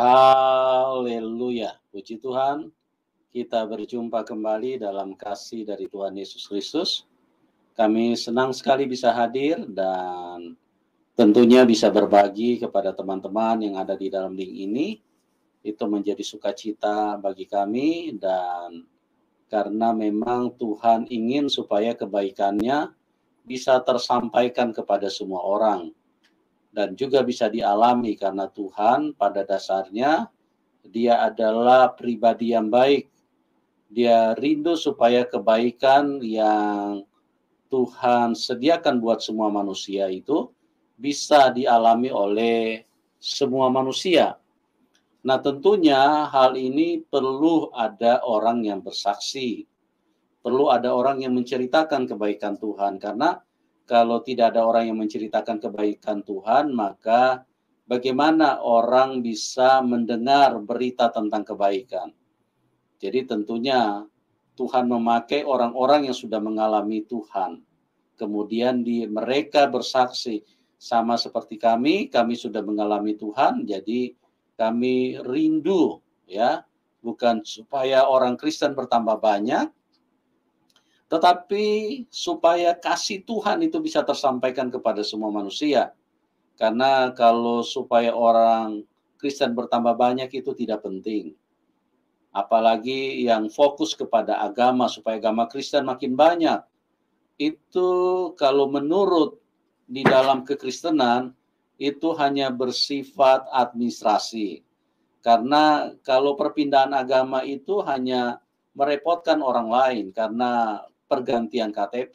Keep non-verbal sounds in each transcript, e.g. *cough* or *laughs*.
Haleluya. Puji Tuhan. Kita berjumpa kembali dalam kasih dari Tuhan Yesus Kristus. Kami senang sekali bisa hadir dan tentunya bisa berbagi kepada teman-teman yang ada di dalam link ini. Itu menjadi sukacita bagi kami dan karena memang Tuhan ingin supaya kebaikannya bisa tersampaikan kepada semua orang dan juga bisa dialami karena Tuhan pada dasarnya dia adalah pribadi yang baik. Dia rindu supaya kebaikan yang Tuhan sediakan buat semua manusia itu bisa dialami oleh semua manusia. Nah, tentunya hal ini perlu ada orang yang bersaksi, perlu ada orang yang menceritakan kebaikan Tuhan, karena kalau tidak ada orang yang menceritakan kebaikan Tuhan, maka bagaimana orang bisa mendengar berita tentang kebaikan? Jadi tentunya Tuhan memakai orang-orang yang sudah mengalami Tuhan. Kemudian di mereka bersaksi sama seperti kami, kami sudah mengalami Tuhan, jadi kami rindu ya, bukan supaya orang Kristen bertambah banyak, tetapi supaya kasih Tuhan itu bisa tersampaikan kepada semua manusia. Karena kalau supaya orang Kristen bertambah banyak itu tidak penting. Apalagi yang fokus kepada agama supaya agama Kristen makin banyak. Itu kalau menurut di dalam kekristenan itu hanya bersifat administrasi. Karena kalau perpindahan agama itu hanya merepotkan orang lain karena pergantian KTP,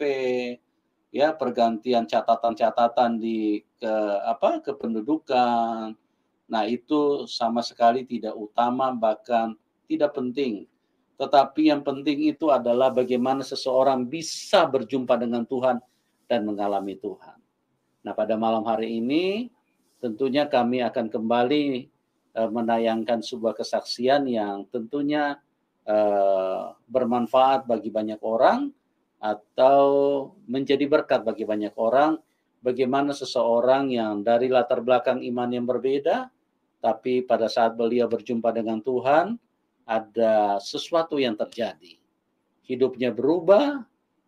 ya pergantian catatan-catatan di ke apa kependudukan. Nah, itu sama sekali tidak utama bahkan tidak penting. Tetapi yang penting itu adalah bagaimana seseorang bisa berjumpa dengan Tuhan dan mengalami Tuhan. Nah, pada malam hari ini tentunya kami akan kembali e, menayangkan sebuah kesaksian yang tentunya e, bermanfaat bagi banyak orang atau menjadi berkat bagi banyak orang bagaimana seseorang yang dari latar belakang iman yang berbeda tapi pada saat beliau berjumpa dengan Tuhan ada sesuatu yang terjadi hidupnya berubah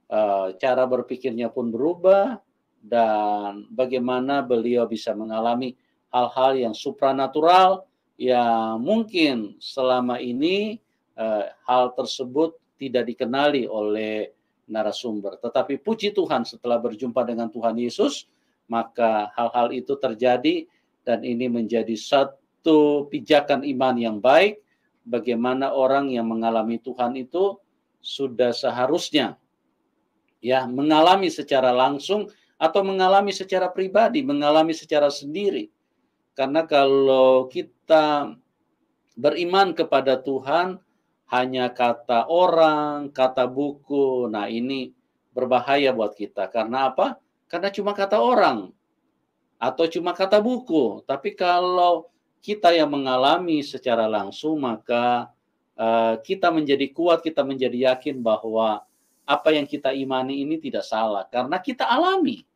eh, cara berpikirnya pun berubah dan bagaimana beliau bisa mengalami hal-hal yang supranatural yang mungkin selama ini eh, hal tersebut tidak dikenali oleh narasumber. Tetapi puji Tuhan setelah berjumpa dengan Tuhan Yesus, maka hal-hal itu terjadi dan ini menjadi satu pijakan iman yang baik bagaimana orang yang mengalami Tuhan itu sudah seharusnya ya mengalami secara langsung atau mengalami secara pribadi, mengalami secara sendiri. Karena kalau kita beriman kepada Tuhan, hanya kata orang, kata buku. Nah, ini berbahaya buat kita. Karena apa? Karena cuma kata orang atau cuma kata buku. Tapi kalau kita yang mengalami secara langsung, maka uh, kita menjadi kuat, kita menjadi yakin bahwa apa yang kita imani ini tidak salah karena kita alami.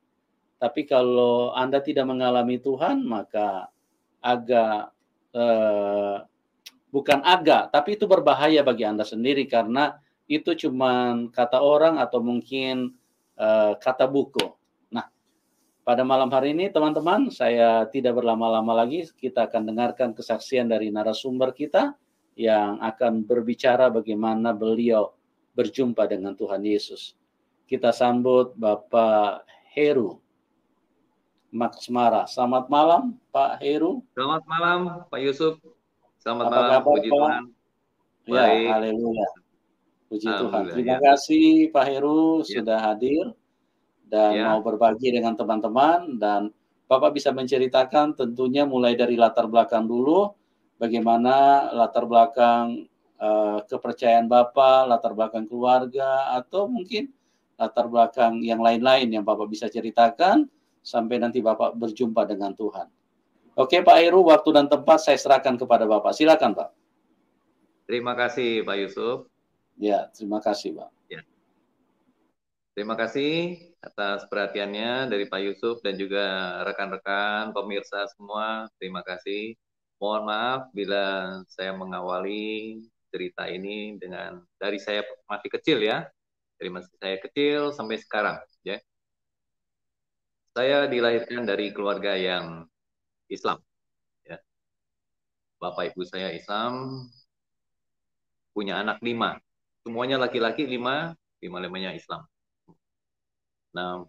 Tapi kalau Anda tidak mengalami Tuhan, maka agak Uh, bukan agak, tapi itu berbahaya bagi Anda sendiri karena itu cuma kata orang atau mungkin uh, kata buku. Nah, pada malam hari ini teman-teman, saya tidak berlama-lama lagi, kita akan dengarkan kesaksian dari narasumber kita yang akan berbicara bagaimana beliau berjumpa dengan Tuhan Yesus. Kita sambut Bapak Heru Maksmara. Selamat malam, Pak Heru. Selamat malam, Pak Yusuf. Selamat Apa malam, kabar, puji Pak? Tuhan. Ya, Baik. haleluya. Puji Tuhan. Terima ya. kasih Pak Heru ya. sudah hadir dan ya. mau berbagi dengan teman-teman dan Bapak bisa menceritakan tentunya mulai dari latar belakang dulu bagaimana latar belakang uh, kepercayaan Bapak, latar belakang keluarga atau mungkin latar belakang yang lain-lain yang Bapak bisa ceritakan sampai nanti Bapak berjumpa dengan Tuhan. Oke Pak Heru, waktu dan tempat saya serahkan kepada Bapak. Silakan Pak. Terima kasih Pak Yusuf. Ya, terima kasih Pak. Ya. Terima kasih atas perhatiannya dari Pak Yusuf dan juga rekan-rekan pemirsa semua. Terima kasih. Mohon maaf bila saya mengawali cerita ini dengan dari saya masih kecil ya. Dari masih saya kecil sampai sekarang ya. Saya dilahirkan dari keluarga yang Islam. Ya. Bapak ibu saya Islam, punya anak lima. Semuanya laki-laki lima, lima-limanya Islam. Nah,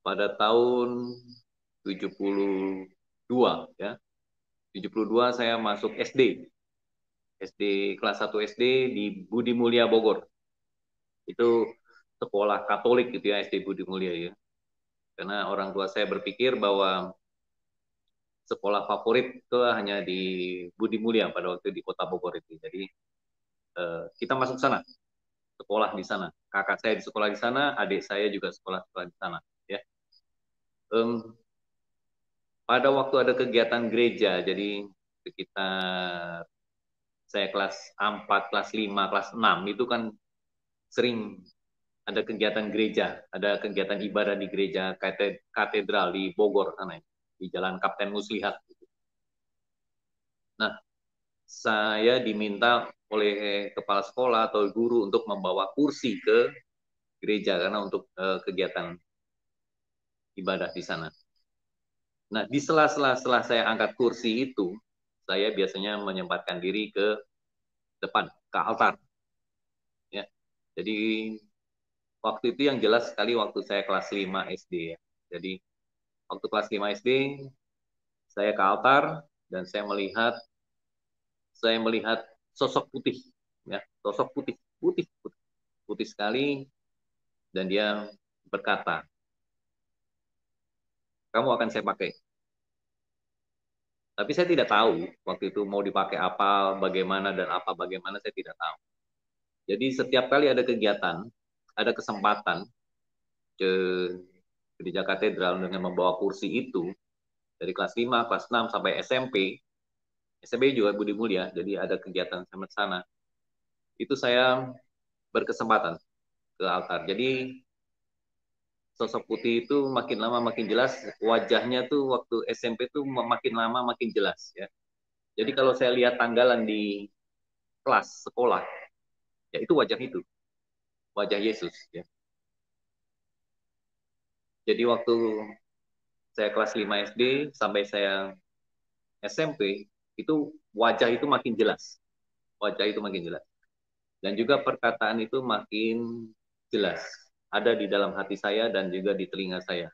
pada tahun 72 ya. 72 saya masuk SD. SD kelas 1 SD di Budi Mulia Bogor. Itu sekolah Katolik gitu ya SD Budi Mulia ya. Karena orang tua saya berpikir bahwa sekolah favorit itu hanya di Budi Mulia pada waktu di Kota Bogor itu. Jadi eh, kita masuk sana, sekolah di sana. Kakak saya di sekolah di sana, adik saya juga sekolah sekolah di sana. Ya. Um, pada waktu ada kegiatan gereja, jadi kita saya kelas 4, kelas 5, kelas 6 itu kan sering ada kegiatan gereja, ada kegiatan ibadah di gereja katedral di Bogor sana di Jalan Kapten Muslihat. Nah, saya diminta oleh kepala sekolah atau guru untuk membawa kursi ke gereja karena untuk uh, kegiatan ibadah di sana. Nah, di sela-sela setelah saya angkat kursi itu, saya biasanya menyempatkan diri ke depan, ke altar. Ya. Jadi waktu itu yang jelas sekali waktu saya kelas 5 SD ya. Jadi waktu kelas 5 SD saya ke altar dan saya melihat saya melihat sosok putih ya sosok putih putih putih, putih sekali dan dia berkata kamu akan saya pakai tapi saya tidak tahu waktu itu mau dipakai apa, bagaimana dan apa bagaimana saya tidak tahu. Jadi setiap kali ada kegiatan, ada kesempatan, eh, gereja katedral dengan membawa kursi itu dari kelas 5, kelas 6 sampai SMP. SMP juga Budi Mulia, jadi ada kegiatan sama sana. Itu saya berkesempatan ke altar. Jadi sosok putih itu makin lama makin jelas, wajahnya tuh waktu SMP tuh makin lama makin jelas ya. Jadi kalau saya lihat tanggalan di kelas sekolah, ya itu wajah itu. Wajah Yesus ya. Jadi waktu saya kelas 5 SD sampai saya SMP itu wajah itu makin jelas. Wajah itu makin jelas. Dan juga perkataan itu makin jelas ada di dalam hati saya dan juga di telinga saya.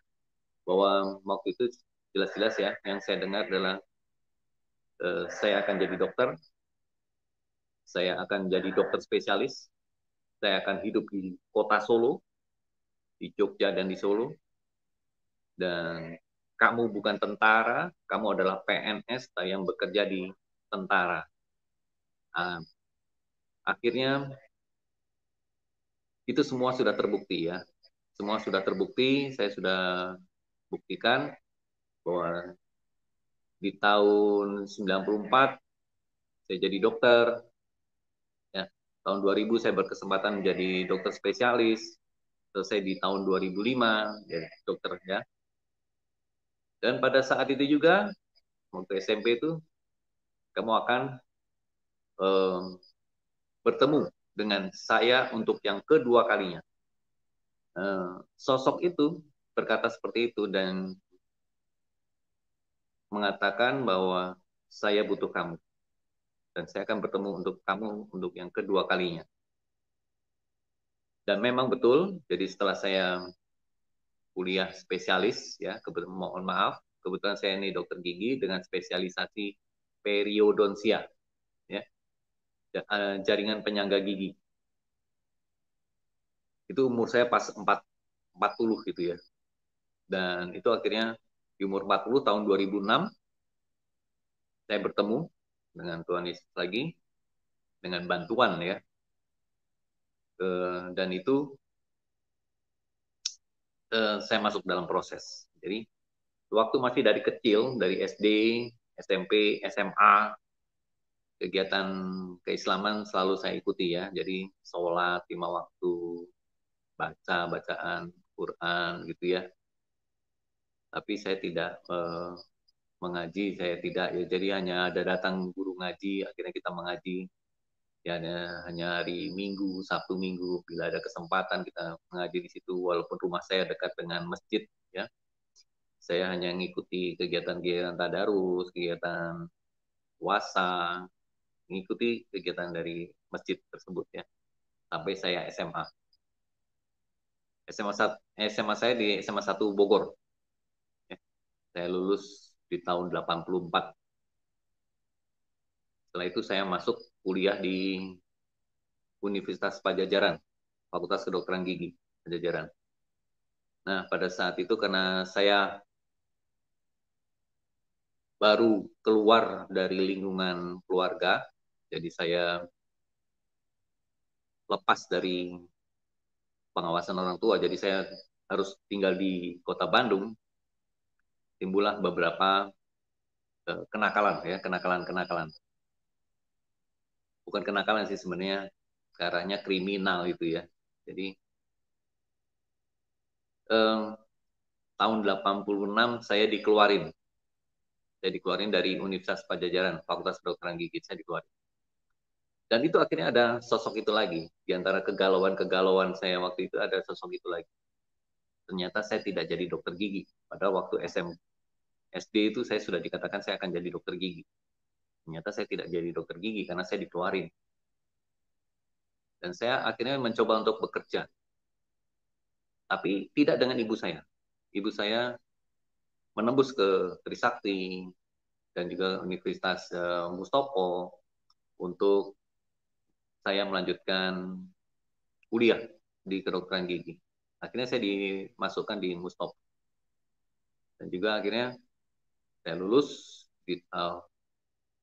Bahwa waktu itu jelas-jelas ya yang saya dengar adalah eh, saya akan jadi dokter. Saya akan jadi dokter spesialis. Saya akan hidup di kota Solo, di Jogja dan di Solo dan kamu bukan tentara, kamu adalah PNS eh, yang bekerja di tentara. Ah, akhirnya itu semua sudah terbukti ya. Semua sudah terbukti, saya sudah buktikan bahwa di tahun 94 saya jadi dokter. Ya, tahun 2000 saya berkesempatan menjadi dokter spesialis. Selesai di tahun 2005 jadi dokter ya. Dan pada saat itu juga, waktu SMP itu, kamu akan um, bertemu dengan saya untuk yang kedua kalinya. Uh, sosok itu berkata seperti itu dan mengatakan bahwa saya butuh kamu. Dan saya akan bertemu untuk kamu untuk yang kedua kalinya. Dan memang betul, jadi setelah saya kuliah spesialis ya kebetulan mohon maaf kebetulan saya ini dokter gigi dengan spesialisasi periodonsia ya eh, jaringan penyangga gigi itu umur saya pas 4 40 gitu ya dan itu akhirnya di umur 40 tahun 2006 saya bertemu dengan Tuhan Yesus lagi dengan bantuan ya eh, dan itu Eh, saya masuk dalam proses. Jadi waktu masih dari kecil, dari SD, SMP, SMA, kegiatan keislaman selalu saya ikuti ya. Jadi sholat lima waktu, baca bacaan Quran gitu ya. Tapi saya tidak eh, mengaji, saya tidak ya. Jadi hanya ada datang guru ngaji, akhirnya kita mengaji ya hanya hari Minggu, Sabtu Minggu bila ada kesempatan kita mengaji di situ walaupun rumah saya dekat dengan masjid ya. Saya hanya mengikuti kegiatan-kegiatan tadarus, kegiatan puasa, mengikuti kegiatan dari masjid tersebut ya. Sampai saya SMA. SMA SMA saya di SMA 1 Bogor. Ya. Saya lulus di tahun 84. Setelah itu saya masuk kuliah di Universitas Pajajaran, Fakultas Kedokteran Gigi Pajajaran. Nah, pada saat itu karena saya baru keluar dari lingkungan keluarga, jadi saya lepas dari pengawasan orang tua, jadi saya harus tinggal di kota Bandung. Timbullah beberapa eh, kenakalan ya, kenakalan-kenakalan bukan kenakalan sih sebenarnya arahnya kriminal itu ya. Jadi eh, tahun 86 saya dikeluarin. Saya dikeluarin dari Universitas Pajajaran, Fakultas Kedokteran Gigi, saya dikeluarin. Dan itu akhirnya ada sosok itu lagi. Di antara kegalauan-kegalauan saya waktu itu ada sosok itu lagi. Ternyata saya tidak jadi dokter gigi. Pada waktu SM, SD itu saya sudah dikatakan saya akan jadi dokter gigi ternyata saya tidak jadi dokter gigi karena saya dikeluarin dan saya akhirnya mencoba untuk bekerja tapi tidak dengan ibu saya ibu saya menembus ke Trisakti dan juga Universitas eh, Mustopo untuk saya melanjutkan kuliah di kedokteran gigi. Akhirnya saya dimasukkan di Mustopo. Dan juga akhirnya saya lulus di uh,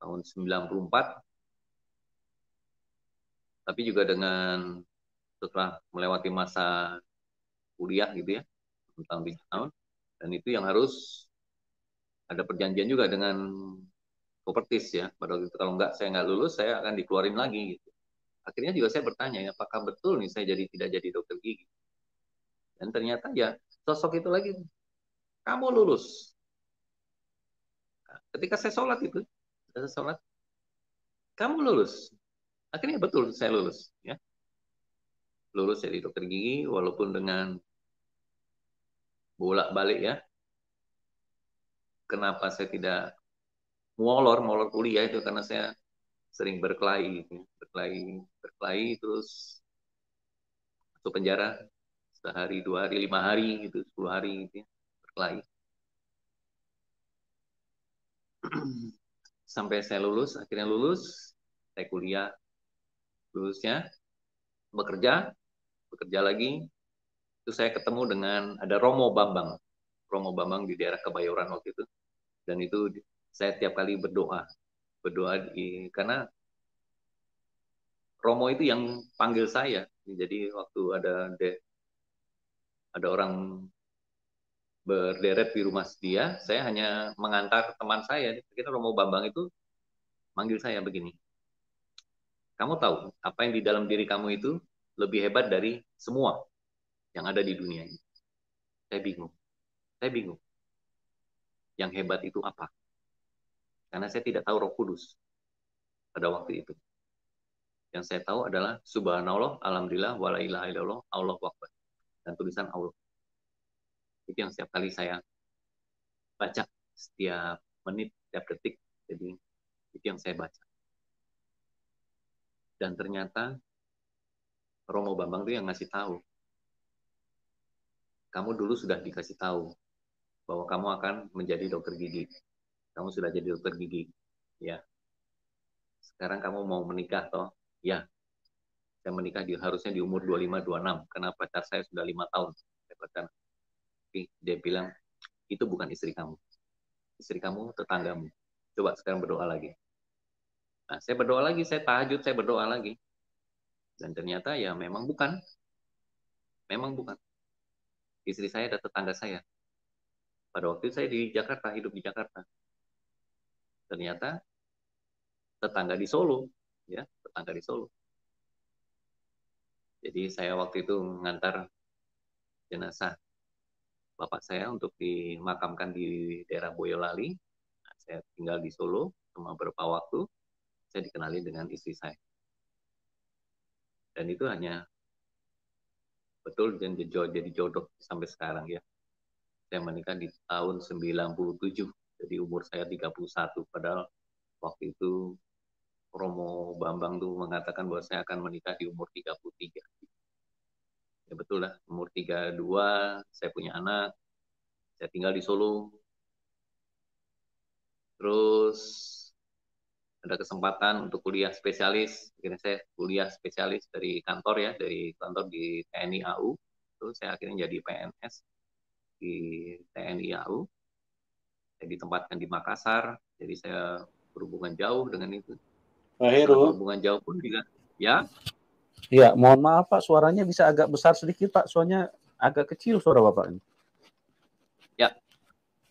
tahun 94 tapi juga dengan setelah melewati masa kuliah gitu ya tahun tahun dan itu yang harus ada perjanjian juga dengan Kopertis ya pada waktu itu kalau nggak saya nggak lulus saya akan dikeluarin lagi gitu akhirnya juga saya bertanya ya, apakah betul nih saya jadi tidak jadi dokter gigi dan ternyata ya sosok itu lagi kamu lulus nah, ketika saya sholat itu dasar sholat kamu lulus akhirnya betul saya lulus ya lulus jadi dokter gigi walaupun dengan bolak balik ya kenapa saya tidak molor molor kuliah itu karena saya sering berkelahi ya. berkelahi berkelahi terus masuk penjara sehari dua hari lima hari gitu sepuluh hari gitu ya. berkelahi *clears throat* sampai saya lulus akhirnya lulus saya kuliah lulusnya bekerja bekerja lagi itu saya ketemu dengan ada Romo Bambang Romo Bambang di daerah Kebayoran waktu itu dan itu saya tiap kali berdoa berdoa di, karena Romo itu yang panggil saya jadi waktu ada de, ada orang berderet di rumah dia, saya hanya mengantar teman saya, kita Romo Bambang itu manggil saya begini. Kamu tahu apa yang di dalam diri kamu itu lebih hebat dari semua yang ada di dunia ini. Saya bingung. Saya bingung. Yang hebat itu apa? Karena saya tidak tahu Roh Kudus pada waktu itu. Yang saya tahu adalah subhanallah, alhamdulillah, wala ilaha Allah Dan tulisan Allah itu yang setiap kali saya baca setiap menit setiap detik jadi itu yang saya baca dan ternyata Romo Bambang itu yang ngasih tahu kamu dulu sudah dikasih tahu bahwa kamu akan menjadi dokter gigi kamu sudah jadi dokter gigi ya sekarang kamu mau menikah toh ya saya menikah di, harusnya di umur 25 26 karena pacar saya sudah lima tahun saya tapi dia bilang itu bukan istri kamu. Istri kamu tetanggamu. Coba sekarang berdoa lagi. Nah, saya berdoa lagi, saya tahajud, saya berdoa lagi. Dan ternyata ya memang bukan. Memang bukan. Istri saya dan tetangga saya. Pada waktu itu saya di Jakarta, hidup di Jakarta. Ternyata tetangga di Solo, ya, tetangga di Solo. Jadi saya waktu itu mengantar jenazah bapak saya untuk dimakamkan di daerah Boyolali. Nah, saya tinggal di Solo cuma beberapa waktu. Saya dikenali dengan istri saya. Dan itu hanya betul dan jadi jodoh sampai sekarang ya. Saya menikah di tahun 97, jadi umur saya 31. Padahal waktu itu Romo Bambang tuh mengatakan bahwa saya akan menikah di umur 33 ya betul lah umur 32 saya punya anak saya tinggal di Solo terus ada kesempatan untuk kuliah spesialis akhirnya saya kuliah spesialis dari kantor ya dari kantor di TNI AU terus saya akhirnya jadi PNS di TNI AU saya ditempatkan di Makassar jadi saya berhubungan jauh dengan itu Pak berhubungan jauh pun juga ya Ya mohon maaf Pak, suaranya bisa agak besar sedikit Pak, soalnya agak kecil suara Bapak ini. Ya.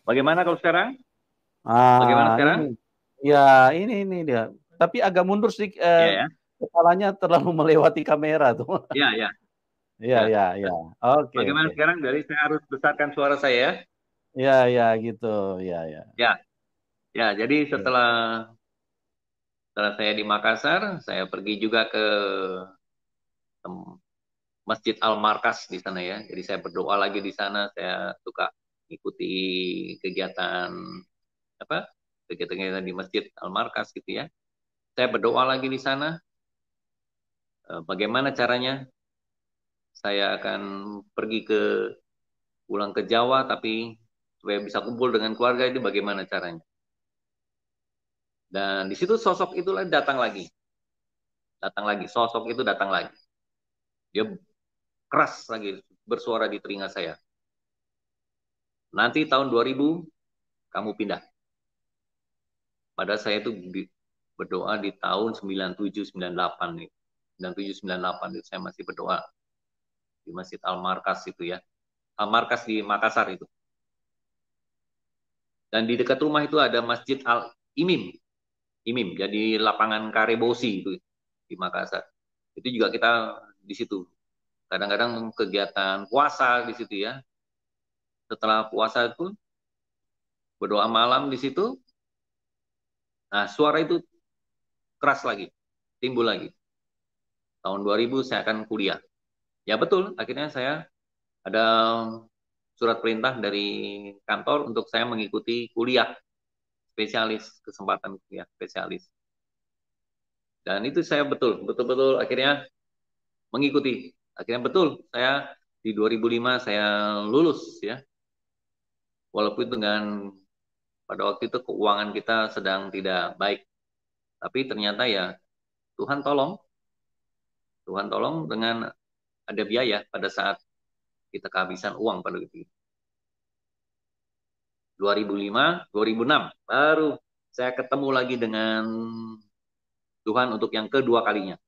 Bagaimana kalau sekarang? Ah, Bagaimana sekarang? Ini. Ya, ini ini dia. Tapi agak mundur sedikit eh, ya, ya. kepalanya terlalu *laughs* melewati kamera tuh. Iya, iya. Iya, ya ya. Ya ya ya. Oke. Bagaimana okay. sekarang Jadi saya harus besarkan suara saya? Ya, ya, gitu. Ya, ya. Ya. Ya, jadi setelah setelah saya di Makassar, saya pergi juga ke Masjid Al Markas di sana ya. Jadi saya berdoa lagi di sana. Saya suka ikuti kegiatan apa kegiatan-kegiatan di Masjid Al Markas gitu ya. Saya berdoa lagi di sana. Eh, bagaimana caranya? Saya akan pergi ke pulang ke Jawa tapi supaya bisa kumpul dengan keluarga itu bagaimana caranya? Dan di situ sosok itulah datang lagi. Datang lagi, sosok itu datang lagi. Dia keras lagi bersuara di telinga saya. Nanti tahun 2000 kamu pindah. Pada saya itu berdoa di tahun 97 98 nih. 97 98 saya masih berdoa di Masjid Al Markas itu ya. Al Markas di Makassar itu. Dan di dekat rumah itu ada Masjid Al Imim. Imim jadi lapangan Karebosi itu di Makassar. Itu juga kita di situ. Kadang-kadang kegiatan puasa di situ ya. Setelah puasa itu berdoa malam di situ. Nah, suara itu keras lagi, timbul lagi. Tahun 2000 saya akan kuliah. Ya betul, akhirnya saya ada surat perintah dari kantor untuk saya mengikuti kuliah spesialis, kesempatan kuliah spesialis. Dan itu saya betul, betul-betul akhirnya mengikuti. Akhirnya betul, saya di 2005 saya lulus ya. Walaupun dengan pada waktu itu keuangan kita sedang tidak baik. Tapi ternyata ya Tuhan tolong. Tuhan tolong dengan ada biaya pada saat kita kehabisan uang pada waktu itu. 2005, 2006 baru saya ketemu lagi dengan Tuhan untuk yang kedua kalinya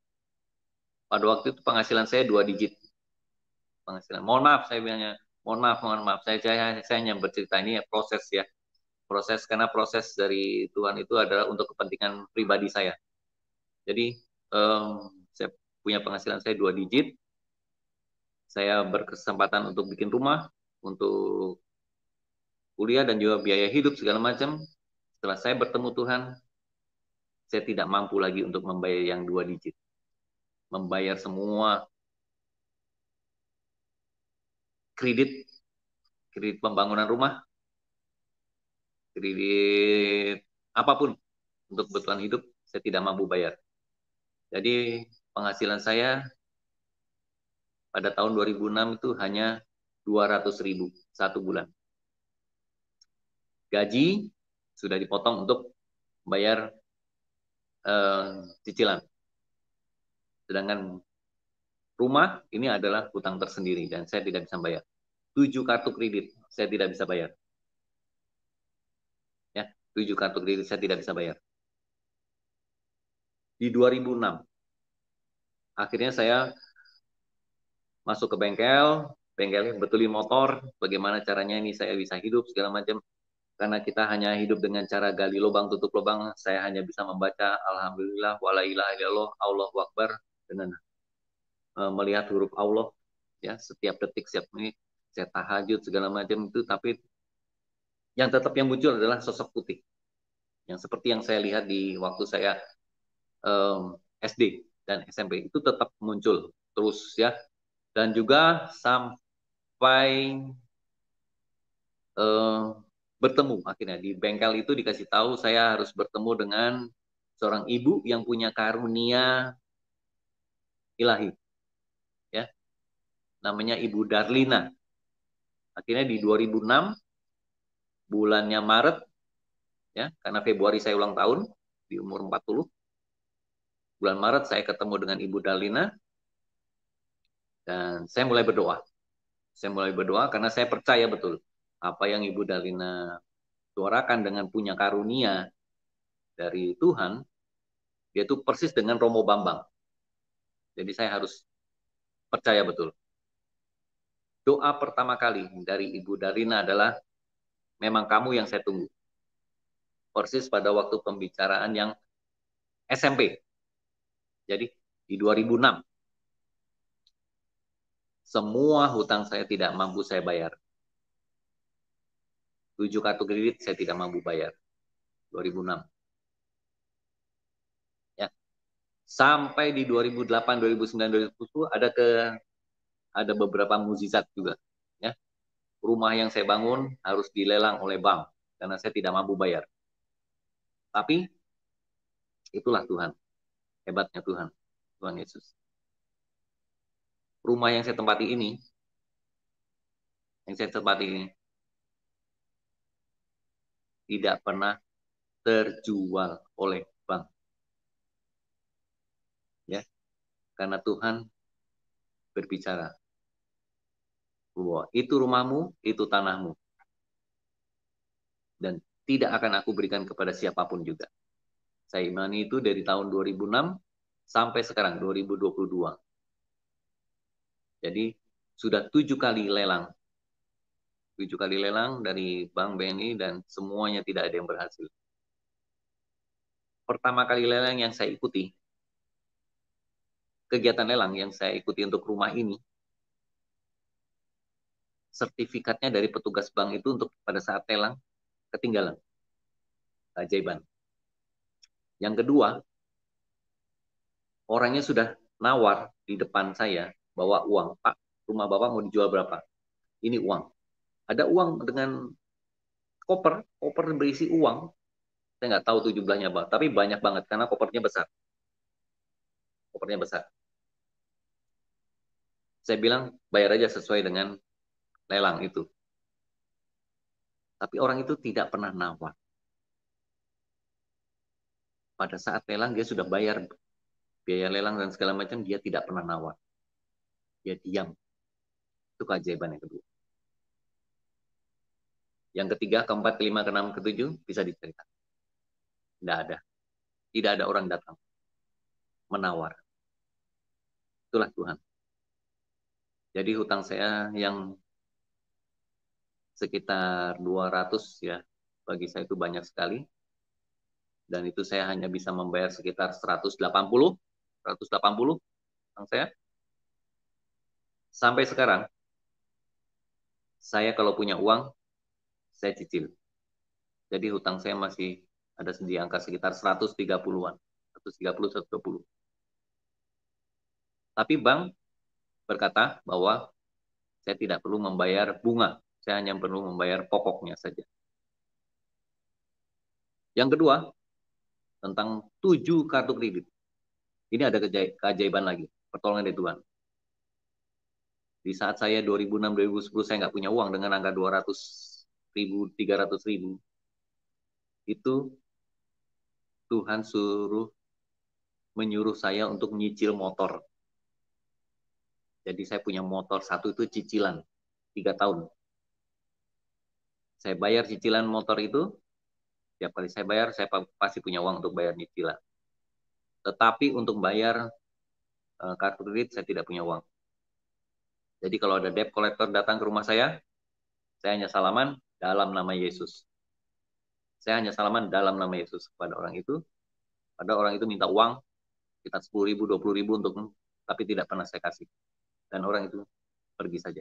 pada waktu itu penghasilan saya dua digit penghasilan mohon maaf saya bilangnya mohon maaf mohon maaf saya saya saya hanya bercerita ini ya, proses ya proses karena proses dari Tuhan itu adalah untuk kepentingan pribadi saya jadi um, saya punya penghasilan saya dua digit saya berkesempatan untuk bikin rumah untuk kuliah dan juga biaya hidup segala macam setelah saya bertemu Tuhan saya tidak mampu lagi untuk membayar yang dua digit membayar semua kredit kredit pembangunan rumah kredit apapun untuk kebutuhan hidup saya tidak mampu bayar. Jadi penghasilan saya pada tahun 2006 itu hanya 200 ribu satu bulan. Gaji sudah dipotong untuk bayar eh, cicilan. Sedangkan rumah ini adalah hutang tersendiri dan saya tidak bisa bayar. Tujuh kartu kredit saya tidak bisa bayar. Ya, tujuh kartu kredit saya tidak bisa bayar. Di 2006, akhirnya saya masuk ke bengkel, bengkelnya betulin motor, bagaimana caranya ini saya bisa hidup segala macam karena kita hanya hidup dengan cara gali lubang tutup lubang saya hanya bisa membaca alhamdulillah walailah allah allah Allahu akbar dengan eh, melihat huruf Allah ya setiap detik setiap menit saya tahajud segala macam itu tapi yang tetap yang muncul adalah sosok putih yang seperti yang saya lihat di waktu saya um, eh, SD dan SMP itu tetap muncul terus ya dan juga sampai uh, bertemu akhirnya di bengkel itu dikasih tahu saya harus bertemu dengan seorang ibu yang punya karunia ilahi. Ya. Namanya Ibu Darlina. Akhirnya di 2006 bulannya Maret ya, karena Februari saya ulang tahun di umur 40. Bulan Maret saya ketemu dengan Ibu Darlina dan saya mulai berdoa. Saya mulai berdoa karena saya percaya betul apa yang Ibu Darlina suarakan dengan punya karunia dari Tuhan, yaitu persis dengan Romo Bambang. Jadi saya harus percaya betul. Doa pertama kali dari Ibu Darina adalah memang kamu yang saya tunggu. Persis pada waktu pembicaraan yang SMP. Jadi di 2006 semua hutang saya tidak mampu saya bayar. Tujuh kartu kredit saya tidak mampu bayar. 2006. sampai di 2008 2009 2010 ada ke ada beberapa muzizat juga ya rumah yang saya bangun harus dilelang oleh bank karena saya tidak mampu bayar tapi itulah Tuhan hebatnya Tuhan Tuhan Yesus rumah yang saya tempati ini yang saya tempati ini tidak pernah terjual oleh bank karena Tuhan berbicara. Bahwa itu rumahmu, itu tanahmu. Dan tidak akan aku berikan kepada siapapun juga. Saya imani itu dari tahun 2006 sampai sekarang 2022. Jadi sudah tujuh kali lelang. Tujuh kali lelang dari Bank BNI dan semuanya tidak ada yang berhasil. Pertama kali lelang yang saya ikuti kegiatan lelang yang saya ikuti untuk rumah ini, sertifikatnya dari petugas bank itu untuk pada saat lelang ketinggalan. Ajaiban. Yang kedua, orangnya sudah nawar di depan saya bawa uang. Pak, rumah Bapak mau dijual berapa? Ini uang. Ada uang dengan koper, koper berisi uang. Saya nggak tahu tuh jumlahnya, Pak. Tapi banyak banget karena kopernya besar kopernya besar saya bilang bayar aja sesuai dengan lelang itu. Tapi orang itu tidak pernah nawar. Pada saat lelang dia sudah bayar biaya lelang dan segala macam dia tidak pernah nawar. Dia diam. Itu keajaiban yang kedua. Yang ketiga, keempat, kelima, keenam, ketujuh bisa diceritakan. Tidak ada. Tidak ada orang datang menawar. Itulah Tuhan. Jadi hutang saya yang sekitar 200 ya, bagi saya itu banyak sekali. Dan itu saya hanya bisa membayar sekitar 180, 180 hutang saya. Sampai sekarang, saya kalau punya uang, saya cicil. Jadi hutang saya masih ada di angka sekitar 130-an, 130-120. Tapi bank berkata bahwa saya tidak perlu membayar bunga, saya hanya perlu membayar pokoknya saja. Yang kedua, tentang tujuh kartu kredit. Ini ada keajaiban lagi, pertolongan dari Tuhan. Di saat saya 2006-2010, saya nggak punya uang dengan angka 200 ribu, 300 ribu. Itu Tuhan suruh menyuruh saya untuk nyicil motor jadi saya punya motor satu itu cicilan tiga tahun. Saya bayar cicilan motor itu Setiap kali saya bayar saya pasti punya uang untuk bayar cicilan. Tetapi untuk bayar eh, kartu kredit saya tidak punya uang. Jadi kalau ada debt collector datang ke rumah saya, saya hanya salaman dalam nama Yesus. Saya hanya salaman dalam nama Yesus kepada orang itu. Pada orang itu minta uang, kita 10 ribu, 20 ribu untuk, tapi tidak pernah saya kasih dan orang itu pergi saja.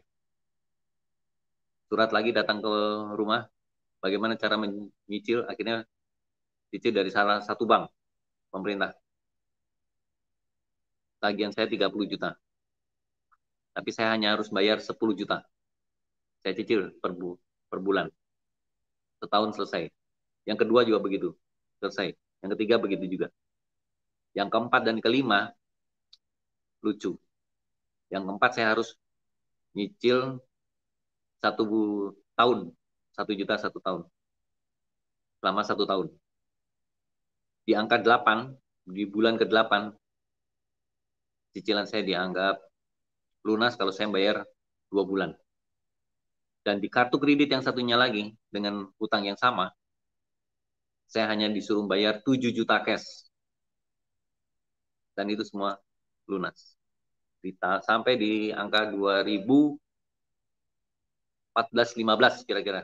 Surat lagi datang ke rumah, bagaimana cara menyicil, akhirnya cicil dari salah satu bank pemerintah. Tagihan saya 30 juta. Tapi saya hanya harus bayar 10 juta. Saya cicil per, bu per bulan. Setahun selesai. Yang kedua juga begitu. Selesai. Yang ketiga begitu juga. Yang keempat dan kelima lucu. Yang keempat saya harus nyicil satu tahun, satu juta satu tahun, selama satu tahun. Di angka delapan di bulan ke delapan cicilan saya dianggap lunas kalau saya bayar dua bulan. Dan di kartu kredit yang satunya lagi, dengan hutang yang sama, saya hanya disuruh bayar tujuh juta cash. Dan itu semua lunas di, sampai di angka 2014-15 kira-kira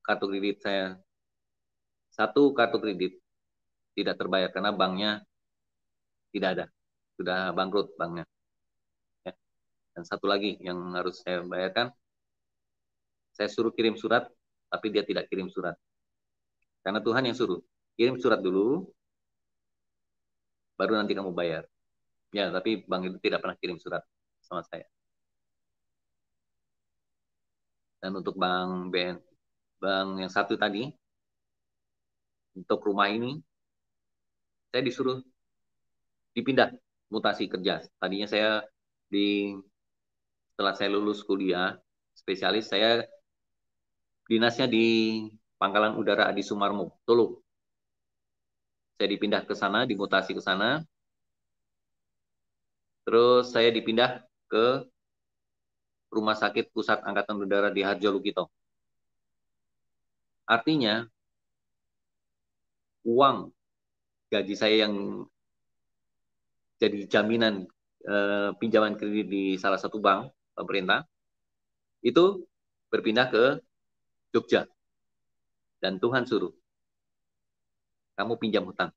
kartu kredit saya satu kartu kredit tidak terbayar karena banknya tidak ada sudah bangkrut banknya ya. dan satu lagi yang harus saya bayarkan saya suruh kirim surat tapi dia tidak kirim surat karena Tuhan yang suruh kirim surat dulu baru nanti kamu bayar Ya, tapi Bang itu tidak pernah kirim surat sama saya. Dan untuk Bang BN, Bang yang satu tadi, untuk rumah ini, saya disuruh dipindah mutasi kerja. Tadinya saya di setelah saya lulus kuliah spesialis, saya dinasnya di Pangkalan Udara Adi Sumarmo, Tolong. Saya dipindah ke sana, dimutasi ke sana, Terus saya dipindah ke Rumah Sakit Pusat Angkatan Udara di Harjo Lukito. Artinya, uang gaji saya yang jadi jaminan eh, pinjaman kredit di salah satu bank pemerintah itu berpindah ke Jogja. Dan Tuhan suruh, kamu pinjam hutang.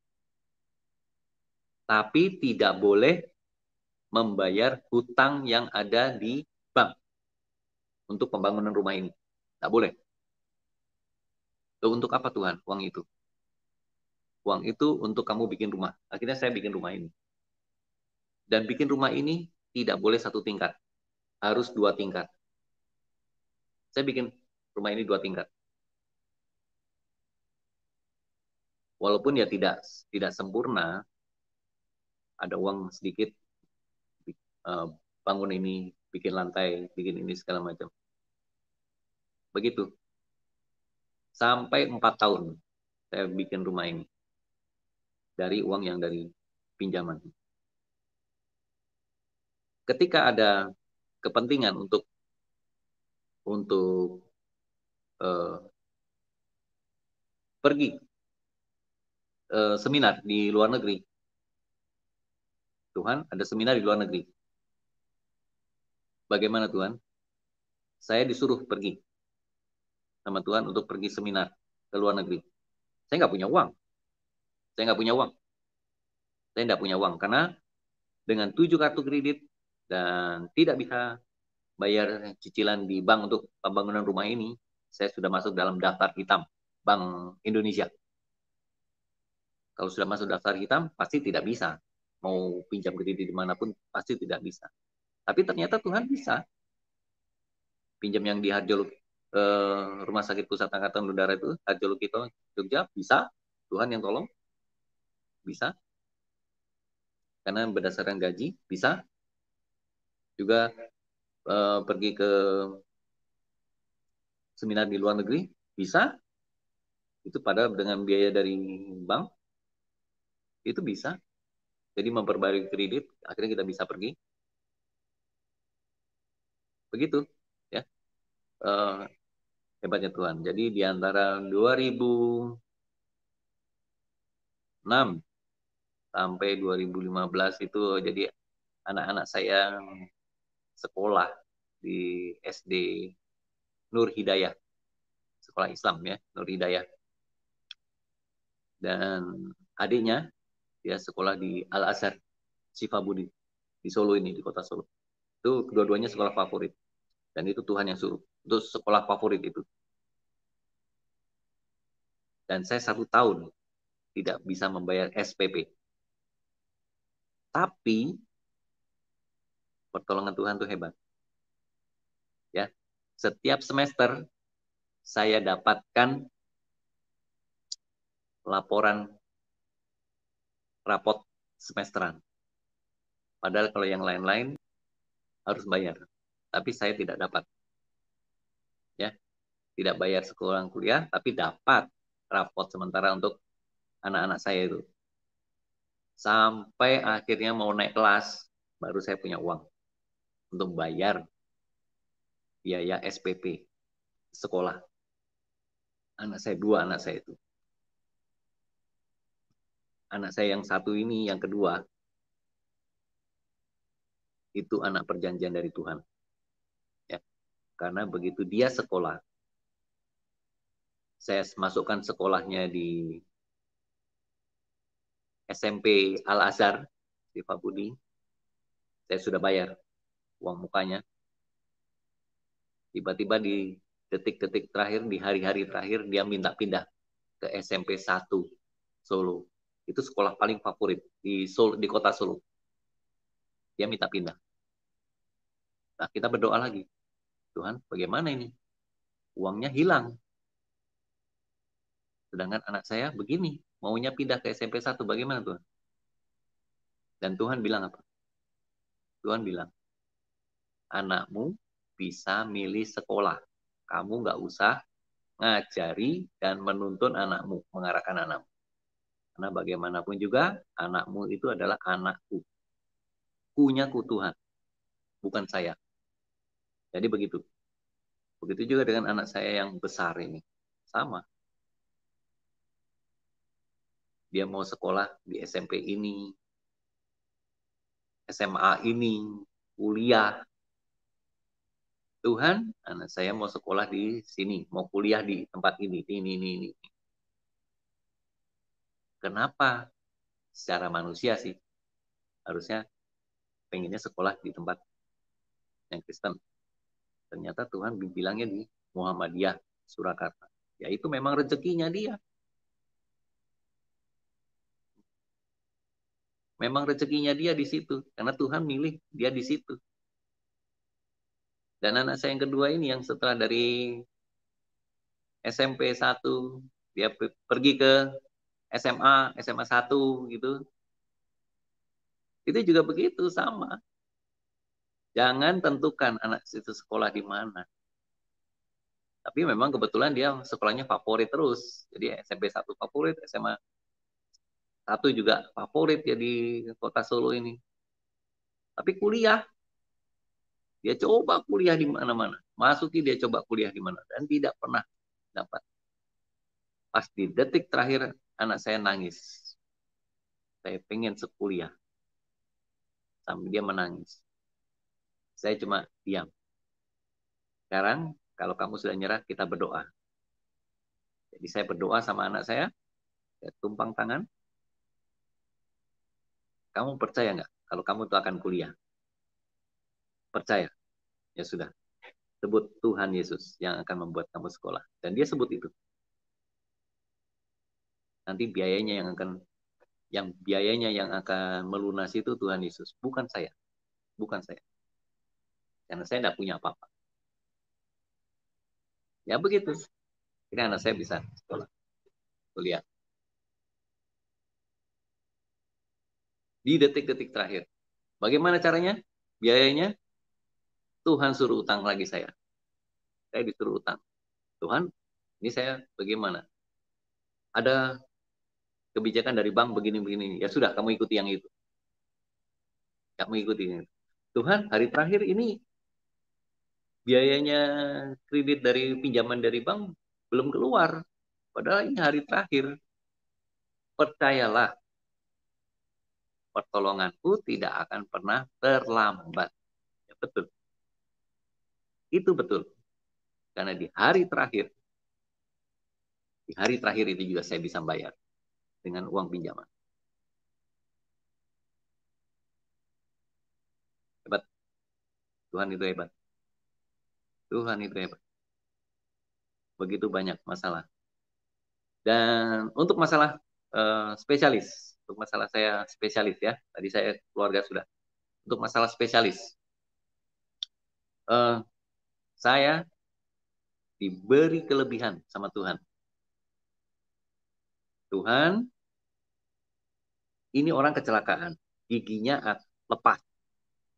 Tapi tidak boleh membayar hutang yang ada di bank untuk pembangunan rumah ini. Tidak boleh. Loh, untuk apa Tuhan uang itu? Uang itu untuk kamu bikin rumah. Akhirnya saya bikin rumah ini. Dan bikin rumah ini tidak boleh satu tingkat. Harus dua tingkat. Saya bikin rumah ini dua tingkat. Walaupun ya tidak tidak sempurna, ada uang sedikit Eh, bangun ini, bikin lantai, bikin ini segala macam. Begitu. Sampai empat tahun saya bikin rumah ini dari uang yang dari pinjaman. Ketika ada kepentingan untuk untuk uh, pergi uh, seminar di luar negeri, Tuhan ada seminar di luar negeri. Bagaimana Tuhan? Saya disuruh pergi sama Tuhan untuk pergi seminar ke luar negeri. Saya nggak punya uang. Saya nggak punya uang. Saya nggak punya uang karena dengan tujuh kartu kredit dan tidak bisa bayar cicilan di bank untuk pembangunan rumah ini, saya sudah masuk dalam daftar hitam Bank Indonesia. Kalau sudah masuk daftar hitam, pasti tidak bisa. Mau pinjam kredit di dimanapun, pasti tidak bisa. Tapi ternyata Tuhan bisa. Pinjam yang di Harjo eh, Rumah Sakit Pusat Angkatan Udara itu, Harjo Lukito, Jogja, bisa. Tuhan yang tolong, bisa. Karena berdasarkan gaji, bisa. Juga eh, pergi ke seminar di luar negeri, bisa. Itu pada dengan biaya dari bank, itu bisa. Jadi memperbarui kredit, akhirnya kita bisa pergi begitu ya eh, hebatnya Tuhan jadi di antara 2006 sampai 2015 itu jadi anak-anak saya sekolah di SD Nur Hidayah sekolah Islam ya Nur Hidayah dan adiknya dia sekolah di Al Azhar Budi di Solo ini di kota Solo itu kedua-duanya sekolah favorit. Dan itu Tuhan yang suruh. Itu sekolah favorit itu. Dan saya satu tahun tidak bisa membayar SPP. Tapi pertolongan Tuhan tuh hebat. Ya, setiap semester saya dapatkan laporan rapot semesteran. Padahal kalau yang lain-lain harus bayar. Tapi saya tidak dapat. Ya. Tidak bayar sekolah kuliah tapi dapat rapot sementara untuk anak-anak saya itu. Sampai akhirnya mau naik kelas baru saya punya uang untuk bayar biaya SPP sekolah. Anak saya dua anak saya itu. Anak saya yang satu ini yang kedua itu anak perjanjian dari Tuhan. Ya. Karena begitu dia sekolah, saya masukkan sekolahnya di SMP Al Azhar di Fabudi. Saya sudah bayar uang mukanya. Tiba-tiba di detik-detik terakhir, di hari-hari terakhir, dia minta pindah ke SMP 1 Solo. Itu sekolah paling favorit di Solo, di kota Solo dia minta pindah. Nah, kita berdoa lagi. Tuhan, bagaimana ini? Uangnya hilang. Sedangkan anak saya begini, maunya pindah ke SMP 1, bagaimana Tuhan? Dan Tuhan bilang apa? Tuhan bilang, anakmu bisa milih sekolah. Kamu nggak usah ngajari dan menuntun anakmu, mengarahkan anakmu. Karena bagaimanapun juga, anakmu itu adalah anakku punya ku bukan saya. Jadi begitu. Begitu juga dengan anak saya yang besar ini. Sama. Dia mau sekolah di SMP ini, SMA ini, kuliah. Tuhan, anak saya mau sekolah di sini, mau kuliah di tempat ini, ini, ini, ini. Kenapa? Secara manusia sih. Harusnya pengennya sekolah di tempat yang Kristen. Ternyata Tuhan bilangnya di Muhammadiyah, Surakarta. Ya itu memang rezekinya dia. Memang rezekinya dia di situ. Karena Tuhan milih dia di situ. Dan anak saya yang kedua ini yang setelah dari SMP 1, dia pergi ke SMA, SMA 1 gitu. Itu juga begitu sama. Jangan tentukan anak itu sekolah di mana. Tapi memang kebetulan dia sekolahnya favorit terus. Jadi SMP 1 favorit, SMA 1 juga favorit ya di kota Solo ini. Tapi kuliah dia coba kuliah di mana-mana. Masuki dia coba kuliah di mana dan tidak pernah dapat. Pas di detik terakhir anak saya nangis. Saya pengen sekuliah hitam, dia menangis. Saya cuma diam. Sekarang kalau kamu sudah nyerah, kita berdoa. Jadi saya berdoa sama anak saya, saya tumpang tangan. Kamu percaya nggak kalau kamu itu akan kuliah? Percaya. Ya sudah. Sebut Tuhan Yesus yang akan membuat kamu sekolah. Dan dia sebut itu. Nanti biayanya yang akan yang biayanya yang akan melunasi itu Tuhan Yesus, bukan saya. Bukan saya. Karena saya tidak punya apa-apa. Ya begitu. Ini anak saya bisa sekolah, kuliah. Di detik-detik terakhir. Bagaimana caranya? Biayanya? Tuhan suruh utang lagi saya. Saya disuruh utang. Tuhan, ini saya bagaimana? Ada kebijakan dari bank begini-begini. Ya sudah, kamu ikuti yang itu. Kamu ikuti. Yang itu. Tuhan, hari terakhir ini biayanya kredit dari pinjaman dari bank belum keluar. Padahal ini hari terakhir. Percayalah, pertolonganku tidak akan pernah terlambat. Ya, betul. Itu betul. Karena di hari terakhir, di hari terakhir itu juga saya bisa bayar dengan uang pinjaman. Hebat. Tuhan itu hebat. Tuhan itu hebat. Begitu banyak masalah. Dan untuk masalah uh, spesialis, untuk masalah saya spesialis ya, tadi saya keluarga sudah. Untuk masalah spesialis, uh, saya diberi kelebihan sama Tuhan Tuhan, ini orang kecelakaan, giginya lepas.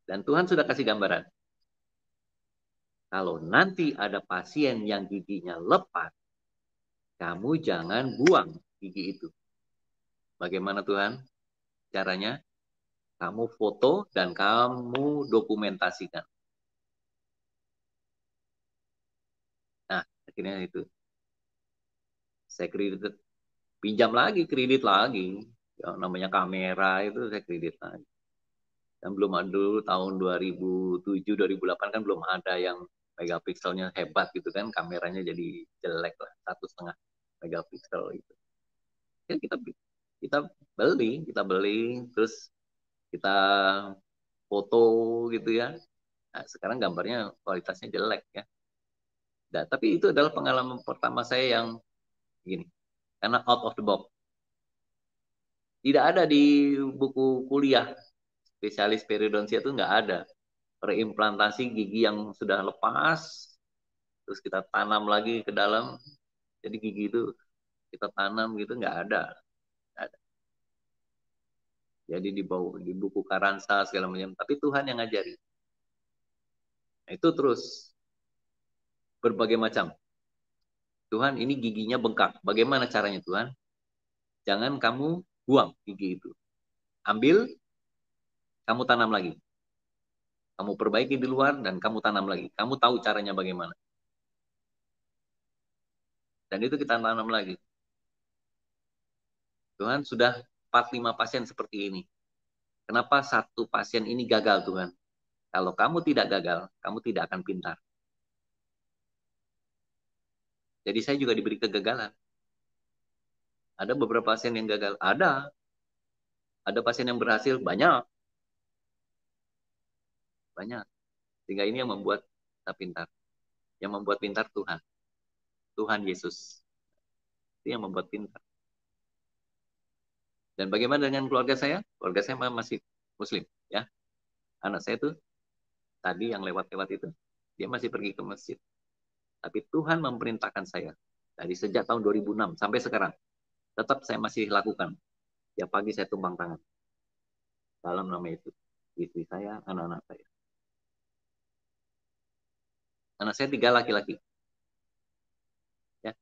Dan Tuhan sudah kasih gambaran. Kalau nanti ada pasien yang giginya lepas, kamu jangan buang gigi itu. Bagaimana Tuhan? Caranya, kamu foto dan kamu dokumentasikan. Nah, akhirnya itu. Saya pinjam lagi kredit lagi yang namanya kamera itu saya kredit lagi dan belum ada dulu tahun 2007 2008 kan belum ada yang megapikselnya hebat gitu kan kameranya jadi jelek lah satu setengah megapiksel itu ya kita kita beli kita beli terus kita foto gitu ya nah, sekarang gambarnya kualitasnya jelek ya nah, tapi itu adalah pengalaman pertama saya yang gini karena out of the box. Tidak ada di buku kuliah spesialis periodontia itu nggak ada. Reimplantasi gigi yang sudah lepas, terus kita tanam lagi ke dalam. Jadi gigi itu kita tanam gitu nggak ada. ada. Jadi di, bawah, di buku Karansa segala macam. Tapi Tuhan yang ngajari. Nah, itu terus berbagai macam Tuhan ini giginya bengkak. Bagaimana caranya Tuhan? Jangan kamu buang gigi itu. Ambil, kamu tanam lagi. Kamu perbaiki di luar dan kamu tanam lagi. Kamu tahu caranya bagaimana. Dan itu kita tanam lagi. Tuhan sudah 4-5 pasien seperti ini. Kenapa satu pasien ini gagal Tuhan? Kalau kamu tidak gagal, kamu tidak akan pintar. Jadi saya juga diberi kegagalan. Ada beberapa pasien yang gagal. Ada. Ada pasien yang berhasil banyak. Banyak. Sehingga ini yang membuat kita pintar. Yang membuat pintar Tuhan. Tuhan Yesus. Itu yang membuat pintar. Dan bagaimana dengan keluarga saya? Keluarga saya masih muslim, ya. Anak saya itu tadi yang lewat-lewat itu, dia masih pergi ke masjid tapi Tuhan memerintahkan saya dari sejak tahun 2006 sampai sekarang tetap saya masih lakukan. Ya pagi saya tumbang tangan dalam nama itu istri saya, anak-anak saya. Anak saya tiga laki-laki. Ya.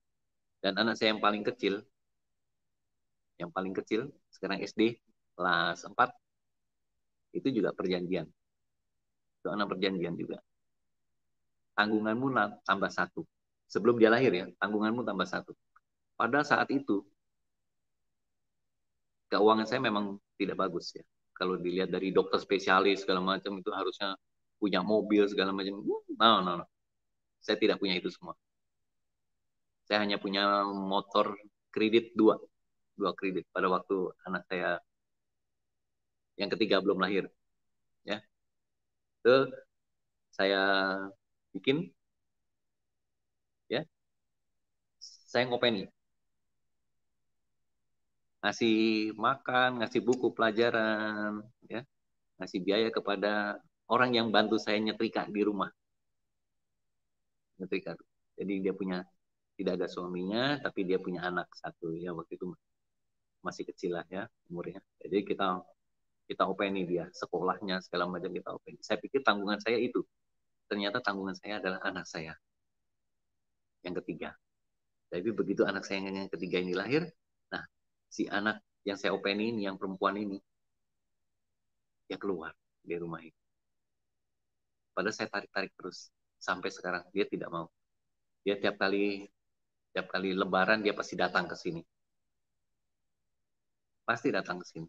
Dan anak saya yang paling kecil, yang paling kecil, sekarang SD, kelas 4, itu juga perjanjian. Itu anak perjanjian juga tanggunganmu tambah satu. Sebelum dia lahir ya, tanggunganmu tambah satu. Pada saat itu, keuangan saya memang tidak bagus ya. Kalau dilihat dari dokter spesialis segala macam itu harusnya punya mobil segala macam. No, no, no. Saya tidak punya itu semua. Saya hanya punya motor kredit dua. Dua kredit pada waktu anak saya yang ketiga belum lahir. Ya. Itu saya bikin ya. Saya ngopeni. Ngasih makan, ngasih buku pelajaran, ya. Ngasih biaya kepada orang yang bantu saya nyetrika di rumah. Nyetrika. Jadi dia punya tidak ada suaminya, tapi dia punya anak satu ya waktu itu masih kecil lah ya umurnya. Jadi kita kita openi dia sekolahnya segala macam kita openi. Saya pikir tanggungan saya itu ternyata tanggungan saya adalah anak saya yang ketiga. Tapi begitu anak saya yang ketiga ini lahir, nah si anak yang saya open ini, yang perempuan ini, dia keluar dari rumah ini. Padahal saya tarik-tarik terus sampai sekarang dia tidak mau. Dia tiap kali tiap kali lebaran dia pasti datang ke sini. Pasti datang ke sini.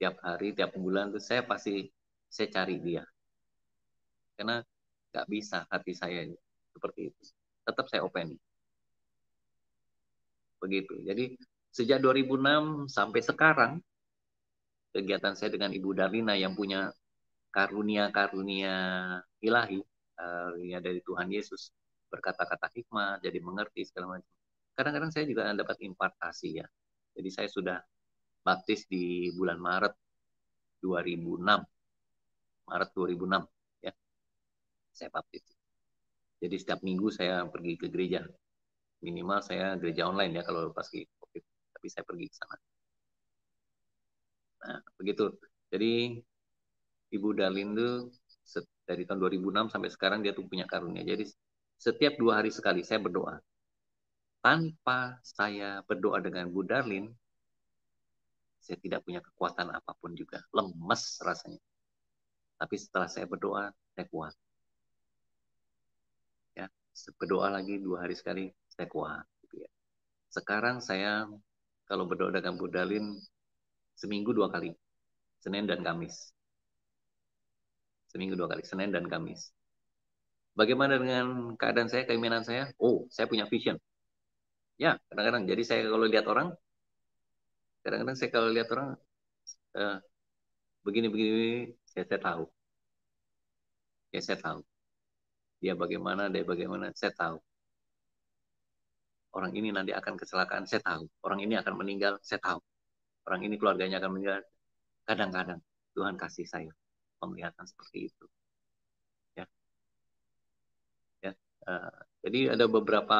Tiap hari, tiap bulan itu saya pasti saya cari dia. Karena nggak bisa hati saya seperti itu tetap saya open begitu jadi sejak 2006 sampai sekarang kegiatan saya dengan Ibu Darlina yang punya karunia-karunia ilahi ya dari Tuhan Yesus berkata-kata hikmah jadi mengerti segala macam kadang-kadang saya juga dapat impartasi ya jadi saya sudah baptis di bulan Maret 2006 Maret 2006 saya baptis. Jadi setiap minggu saya pergi ke gereja. Minimal saya gereja online ya kalau pas COVID. Tapi saya pergi ke sana. Nah, begitu. Jadi Ibu Darlin tuh dari tahun 2006 sampai sekarang dia tuh punya karunia. Jadi setiap dua hari sekali saya berdoa. Tanpa saya berdoa dengan Bu Darlin, saya tidak punya kekuatan apapun juga. Lemes rasanya. Tapi setelah saya berdoa, saya kuat berdoa lagi dua hari sekali saya kuat gitu ya. sekarang saya kalau berdoa dengan Budalin seminggu dua kali Senin dan Kamis seminggu dua kali Senin dan Kamis bagaimana dengan keadaan saya keimanan saya oh saya punya vision ya kadang-kadang jadi saya kalau lihat orang kadang-kadang saya kalau lihat orang eh, begini begini begini saya, saya tahu ya saya tahu dia ya, bagaimana, dia bagaimana, saya tahu. Orang ini nanti akan kecelakaan, saya tahu. Orang ini akan meninggal, saya tahu. Orang ini keluarganya akan meninggal. Kadang-kadang Tuhan kasih saya penglihatan seperti itu. Ya. Ya. Uh, jadi ada beberapa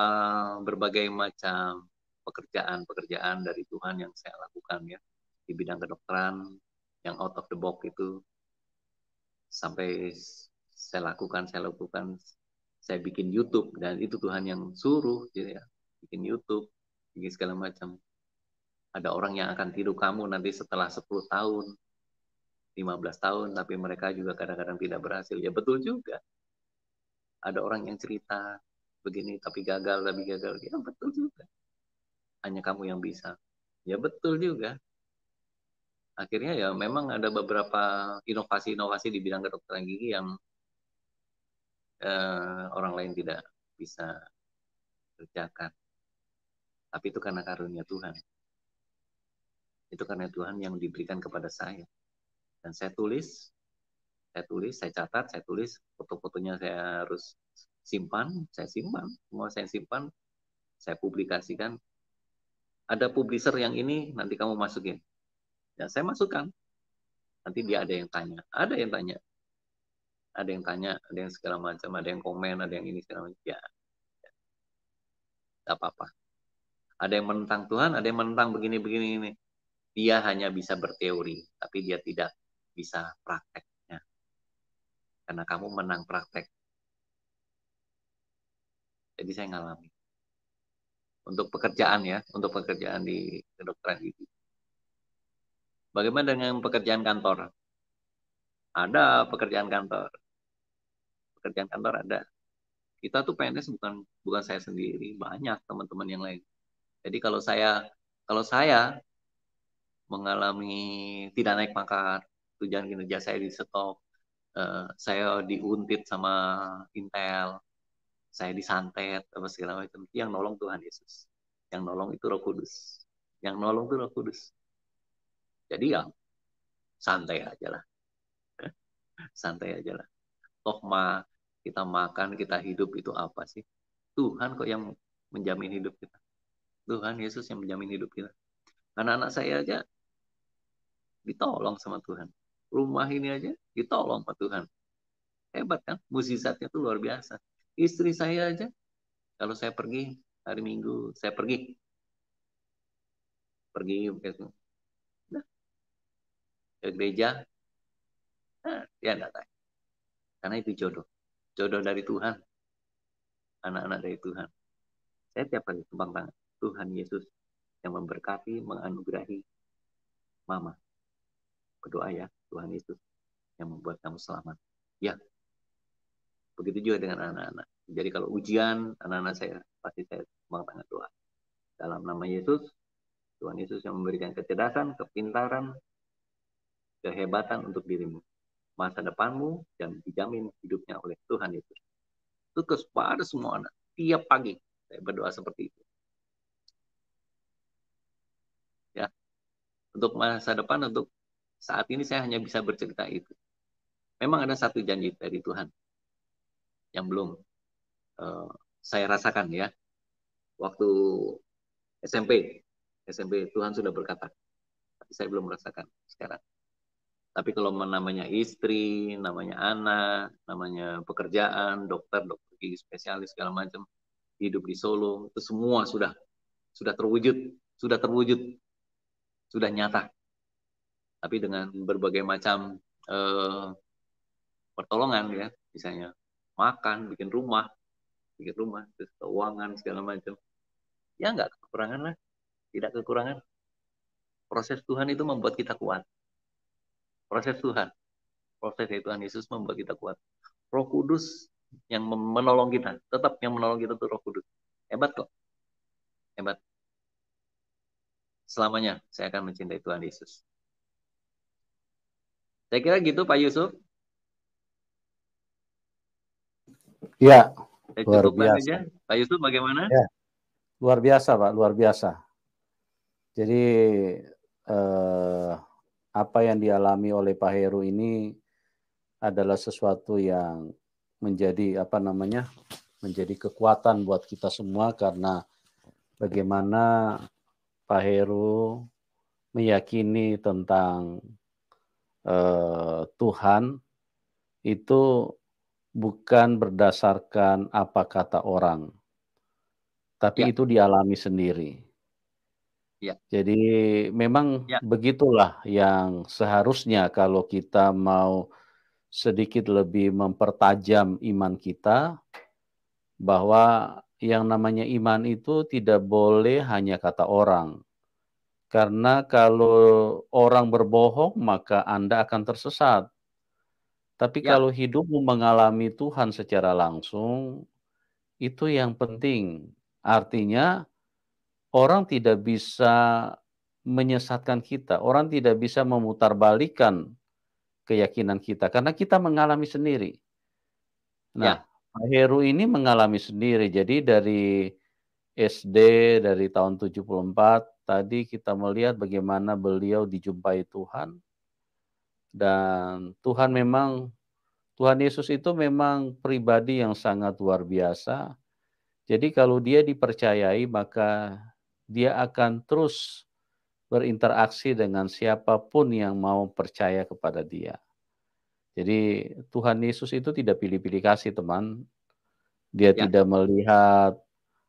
berbagai macam pekerjaan-pekerjaan dari Tuhan yang saya lakukan ya di bidang kedokteran yang out of the box itu sampai saya lakukan saya lakukan saya bikin YouTube dan itu Tuhan yang suruh gitu ya bikin YouTube bikin segala macam ada orang yang akan tiru kamu nanti setelah 10 tahun 15 tahun tapi mereka juga kadang-kadang tidak berhasil ya betul juga ada orang yang cerita begini tapi gagal tapi gagal ya betul juga hanya kamu yang bisa ya betul juga akhirnya ya memang ada beberapa inovasi-inovasi di bidang kedokteran gigi yang uh, orang lain tidak bisa kerjakan. Tapi itu karena karunia Tuhan. Itu karena Tuhan yang diberikan kepada saya. Dan saya tulis, saya tulis, saya catat, saya tulis, foto-fotonya saya harus simpan, saya simpan, mau saya simpan, saya publikasikan. Ada publisher yang ini nanti kamu masukin. Ya, saya masukkan. Nanti dia ada yang tanya, ada yang tanya, ada yang tanya ada yang segala macam ada yang komen ada yang ini segala macam ya tidak apa-apa ada yang menentang Tuhan ada yang menentang begini-begini ini dia hanya bisa berteori tapi dia tidak bisa prakteknya karena kamu menang praktek jadi saya ngalami untuk pekerjaan ya untuk pekerjaan di kedokteran gigi. Bagaimana dengan pekerjaan kantor? Ada pekerjaan kantor kerjaan kantor ada kita tuh PNS bukan bukan saya sendiri banyak teman-teman yang lain jadi kalau saya kalau saya mengalami tidak naik pangkat tujuan kinerja saya di stop uh, saya diuntit sama Intel saya disantet apa segala macam yang nolong Tuhan Yesus yang nolong itu Roh Kudus yang nolong itu Roh Kudus jadi ya santai aja lah *laughs* santai aja lah toh kita makan, kita hidup itu apa sih? Tuhan kok yang menjamin hidup kita. Tuhan Yesus yang menjamin hidup kita. Karena anak saya aja ditolong sama Tuhan. Rumah ini aja ditolong sama Tuhan. Hebat kan? musisatnya itu luar biasa. Istri saya aja kalau saya pergi hari Minggu, saya pergi. Pergi nah, ke gereja. Nah, dia enggak tanya. Karena itu jodoh jodoh dari Tuhan anak-anak dari Tuhan saya tiap hari tumpang tangan Tuhan Yesus yang memberkati menganugerahi mama berdoa ya Tuhan Yesus yang membuat kamu selamat ya begitu juga dengan anak-anak jadi kalau ujian anak-anak saya pasti saya tumpang tangan doa dalam nama Yesus Tuhan Yesus yang memberikan kecerdasan, kepintaran, kehebatan untuk dirimu masa depanmu dan dijamin hidupnya oleh Tuhan itu itu kepada semua anak, tiap pagi saya berdoa seperti itu. Ya, untuk masa depan, untuk saat ini saya hanya bisa bercerita itu. Memang ada satu janji dari Tuhan yang belum uh, saya rasakan ya. Waktu SMP, SMP Tuhan sudah berkata, tapi saya belum merasakan sekarang. Tapi kalau namanya istri, namanya anak, namanya pekerjaan, dokter, dokter gigi spesialis segala macam, hidup di Solo, itu semua sudah sudah terwujud, sudah terwujud, sudah nyata. Tapi dengan berbagai macam eh, pertolongan ya, misalnya makan, bikin rumah, bikin rumah, terus keuangan segala macam. Ya nggak kekurangan lah, tidak kekurangan. Proses Tuhan itu membuat kita kuat proses Tuhan proses dari Tuhan Yesus membuat kita kuat Roh Kudus yang menolong kita tetap yang menolong kita itu Roh Kudus hebat kok hebat selamanya saya akan mencintai Tuhan Yesus saya kira gitu Pak Yusuf ya saya luar biasa aja. Pak Yusuf bagaimana ya. luar biasa Pak luar biasa jadi eh, apa yang dialami oleh Pak Heru ini adalah sesuatu yang menjadi apa namanya menjadi kekuatan buat kita semua karena bagaimana Pak Heru meyakini tentang eh, Tuhan itu bukan berdasarkan apa kata orang, tapi ya. itu dialami sendiri. Ya. Jadi memang ya. begitulah yang seharusnya kalau kita mau sedikit lebih mempertajam iman kita bahwa yang namanya iman itu tidak boleh hanya kata orang. Karena kalau orang berbohong maka Anda akan tersesat. Tapi ya. kalau hidupmu mengalami Tuhan secara langsung itu yang penting. Artinya Orang tidak bisa menyesatkan kita, orang tidak bisa memutarbalikan keyakinan kita karena kita mengalami sendiri. Nah, ya. Heru ini mengalami sendiri. Jadi dari SD dari tahun 74 tadi kita melihat bagaimana beliau dijumpai Tuhan dan Tuhan memang Tuhan Yesus itu memang pribadi yang sangat luar biasa. Jadi kalau dia dipercayai maka dia akan terus berinteraksi dengan siapapun yang mau percaya kepada dia. Jadi Tuhan Yesus itu tidak pilih-pilih kasih teman. Dia ya. tidak melihat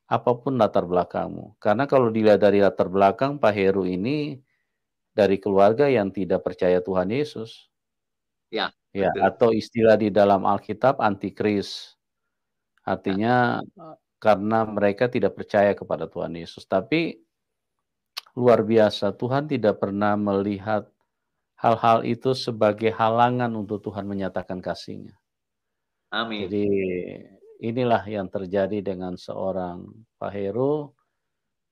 apapun latar belakangmu. Karena kalau dilihat dari latar belakang Pak Heru ini dari keluarga yang tidak percaya Tuhan Yesus. Ya. Ya, atau istilah di dalam Alkitab antikris. Artinya ya. eh, karena mereka tidak percaya kepada Tuhan Yesus. Tapi luar biasa, Tuhan tidak pernah melihat hal-hal itu sebagai halangan untuk Tuhan menyatakan kasihnya. Amin. Jadi inilah yang terjadi dengan seorang Pak Heru.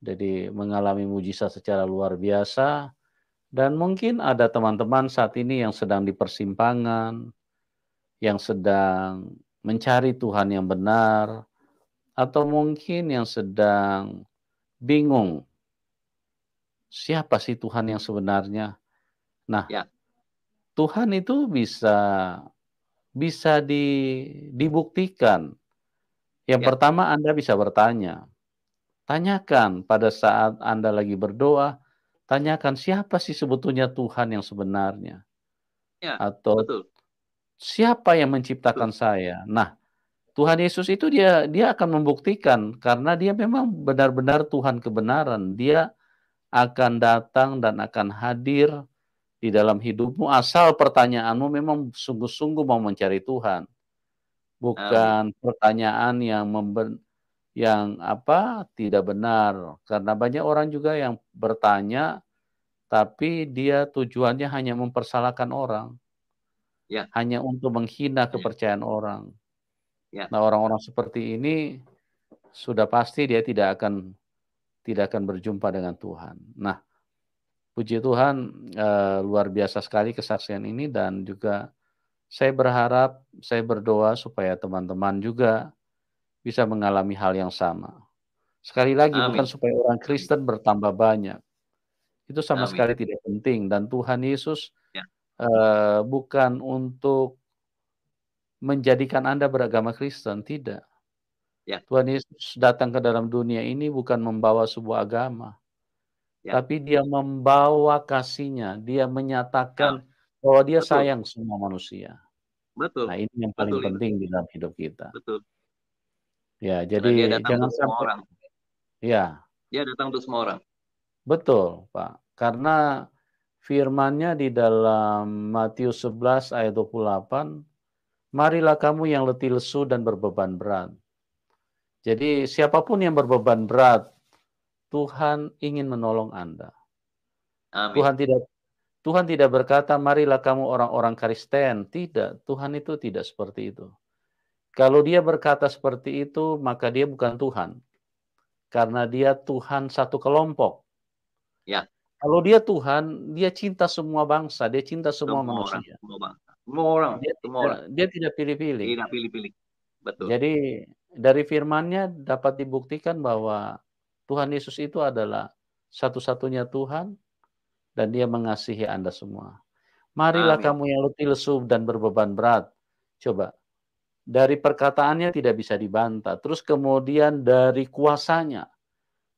Jadi mengalami mujizat secara luar biasa. Dan mungkin ada teman-teman saat ini yang sedang di persimpangan, yang sedang mencari Tuhan yang benar, atau mungkin yang sedang bingung siapa sih Tuhan yang sebenarnya. Nah, ya. Tuhan itu bisa bisa di, dibuktikan. Yang ya. pertama Anda bisa bertanya. Tanyakan pada saat Anda lagi berdoa, tanyakan siapa sih sebetulnya Tuhan yang sebenarnya? Ya, Atau betul. siapa yang menciptakan betul. saya? Nah, Tuhan Yesus itu dia dia akan membuktikan karena dia memang benar-benar Tuhan kebenaran. Dia akan datang dan akan hadir di dalam hidupmu asal pertanyaanmu memang sungguh-sungguh mau mencari Tuhan. Bukan Amin. pertanyaan yang memben yang apa tidak benar karena banyak orang juga yang bertanya tapi dia tujuannya hanya mempersalahkan orang. Ya. Hanya untuk menghina ya. kepercayaan ya. orang. Ya. Nah orang-orang seperti ini sudah pasti dia tidak akan tidak akan berjumpa dengan Tuhan. Nah puji Tuhan e, luar biasa sekali kesaksian ini dan juga saya berharap saya berdoa supaya teman-teman juga bisa mengalami hal yang sama. Sekali lagi Amin. bukan supaya orang Kristen bertambah banyak. Itu sama Amin. sekali tidak penting dan Tuhan Yesus ya. uh, bukan untuk menjadikan Anda beragama Kristen, tidak. Ya. Tuhan Yesus datang ke dalam dunia ini bukan membawa sebuah agama. Ya. Tapi dia membawa kasihnya, dia menyatakan ya. bahwa dia Betul. sayang semua manusia. Betul. Nah, ini yang paling Betul, penting di dalam hidup kita. Betul. Ya, jadi dia jangan sampai orang. Ya. Dia datang untuk semua orang. Betul, Pak. Karena firmannya di dalam Matius 11 ayat 28 marilah kamu yang letih lesu dan berbeban berat. Jadi siapapun yang berbeban berat, Tuhan ingin menolong Anda. Amin. Tuhan tidak Tuhan tidak berkata marilah kamu orang-orang Kristen. Tidak, Tuhan itu tidak seperti itu. Kalau dia berkata seperti itu, maka dia bukan Tuhan. Karena dia Tuhan satu kelompok. Ya. Kalau dia Tuhan, dia cinta semua bangsa, dia cinta semua, semua manusia. Orang, semua bang. Semua orang, dia semua tidak, orang. Dia tidak pilih-pilih. Tidak pilih-pilih. Betul. Jadi dari firmannya dapat dibuktikan bahwa Tuhan Yesus itu adalah satu-satunya Tuhan dan Dia mengasihi Anda semua. Marilah Amin. kamu yang letih lesu dan berbeban berat. Coba dari perkataannya tidak bisa dibantah. Terus kemudian dari kuasanya.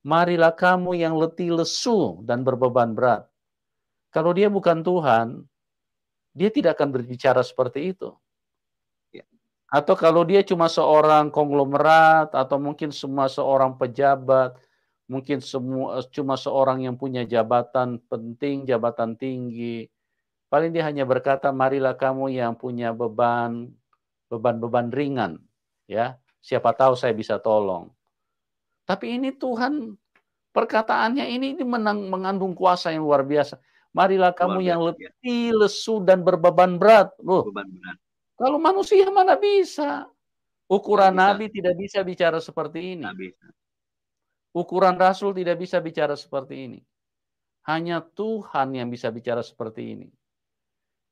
Marilah kamu yang letih lesu dan berbeban berat. Kalau dia bukan Tuhan, dia tidak akan berbicara seperti itu. Ya. Atau kalau dia cuma seorang konglomerat atau mungkin semua seorang pejabat, mungkin semua cuma seorang yang punya jabatan penting, jabatan tinggi, paling dia hanya berkata marilah kamu yang punya beban beban-beban ringan, ya. Siapa tahu saya bisa tolong. Tapi ini Tuhan perkataannya ini, ini menang, mengandung kuasa yang luar biasa. Marilah kamu yang ya. letih, lesu, dan berbeban berat. Loh, Kalau manusia mana bisa? Ukuran bisa. Nabi tidak bisa bicara seperti ini. Ukuran Rasul tidak bisa bicara seperti ini. Hanya Tuhan yang bisa bicara seperti ini.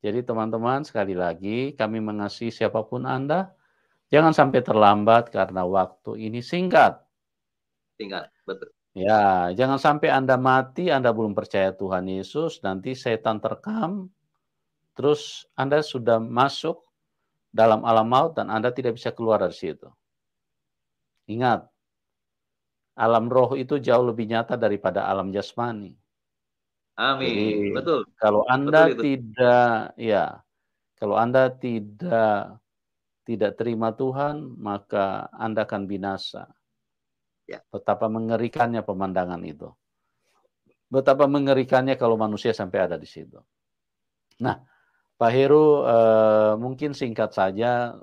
Jadi teman-teman sekali lagi kami mengasihi siapapun Anda. Jangan sampai terlambat karena waktu ini singkat. Singkat, betul. Ya, jangan sampai Anda mati, Anda belum percaya Tuhan Yesus, nanti setan terkam, terus Anda sudah masuk dalam alam maut dan Anda tidak bisa keluar dari situ. Ingat, alam roh itu jauh lebih nyata daripada alam jasmani. Amin. Jadi, Betul. Kalau Anda Betul tidak ya, kalau Anda tidak tidak terima Tuhan, maka Anda akan binasa. Ya. Betapa mengerikannya pemandangan itu. Betapa mengerikannya kalau manusia sampai ada di situ. Nah, Pak Heru, eh, mungkin singkat saja,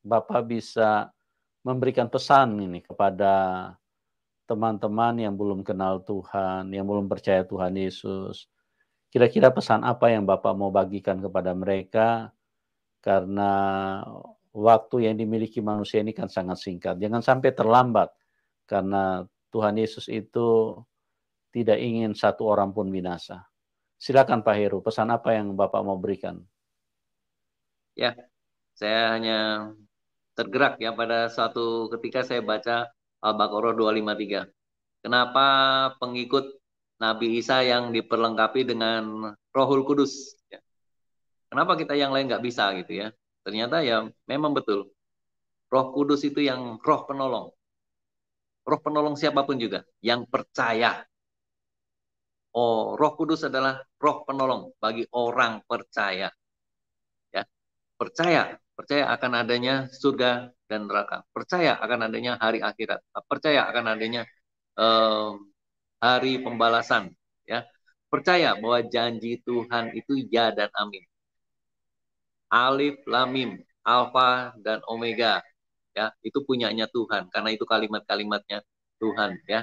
Bapak bisa memberikan pesan ini kepada teman-teman yang belum kenal Tuhan, yang belum percaya Tuhan Yesus. Kira-kira pesan apa yang Bapak mau bagikan kepada mereka? Karena waktu yang dimiliki manusia ini kan sangat singkat. Jangan sampai terlambat karena Tuhan Yesus itu tidak ingin satu orang pun binasa. Silakan Pak Heru, pesan apa yang Bapak mau berikan? Ya, saya hanya tergerak ya pada suatu ketika saya baca Al-Baqarah 253. Kenapa pengikut Nabi Isa yang diperlengkapi dengan Rohul Kudus? Ya. Kenapa kita yang lain nggak bisa gitu ya? Ternyata ya memang betul. Roh Kudus itu yang roh penolong roh penolong siapapun juga yang percaya. Oh, Roh Kudus adalah roh penolong bagi orang percaya. Ya. Percaya, percaya akan adanya surga dan neraka. Percaya akan adanya hari akhirat. Percaya akan adanya um, hari pembalasan, ya. Percaya bahwa janji Tuhan itu ya dan amin. Alif, Lamim, Alfa dan Omega, ya itu punyanya Tuhan karena itu kalimat-kalimatnya Tuhan ya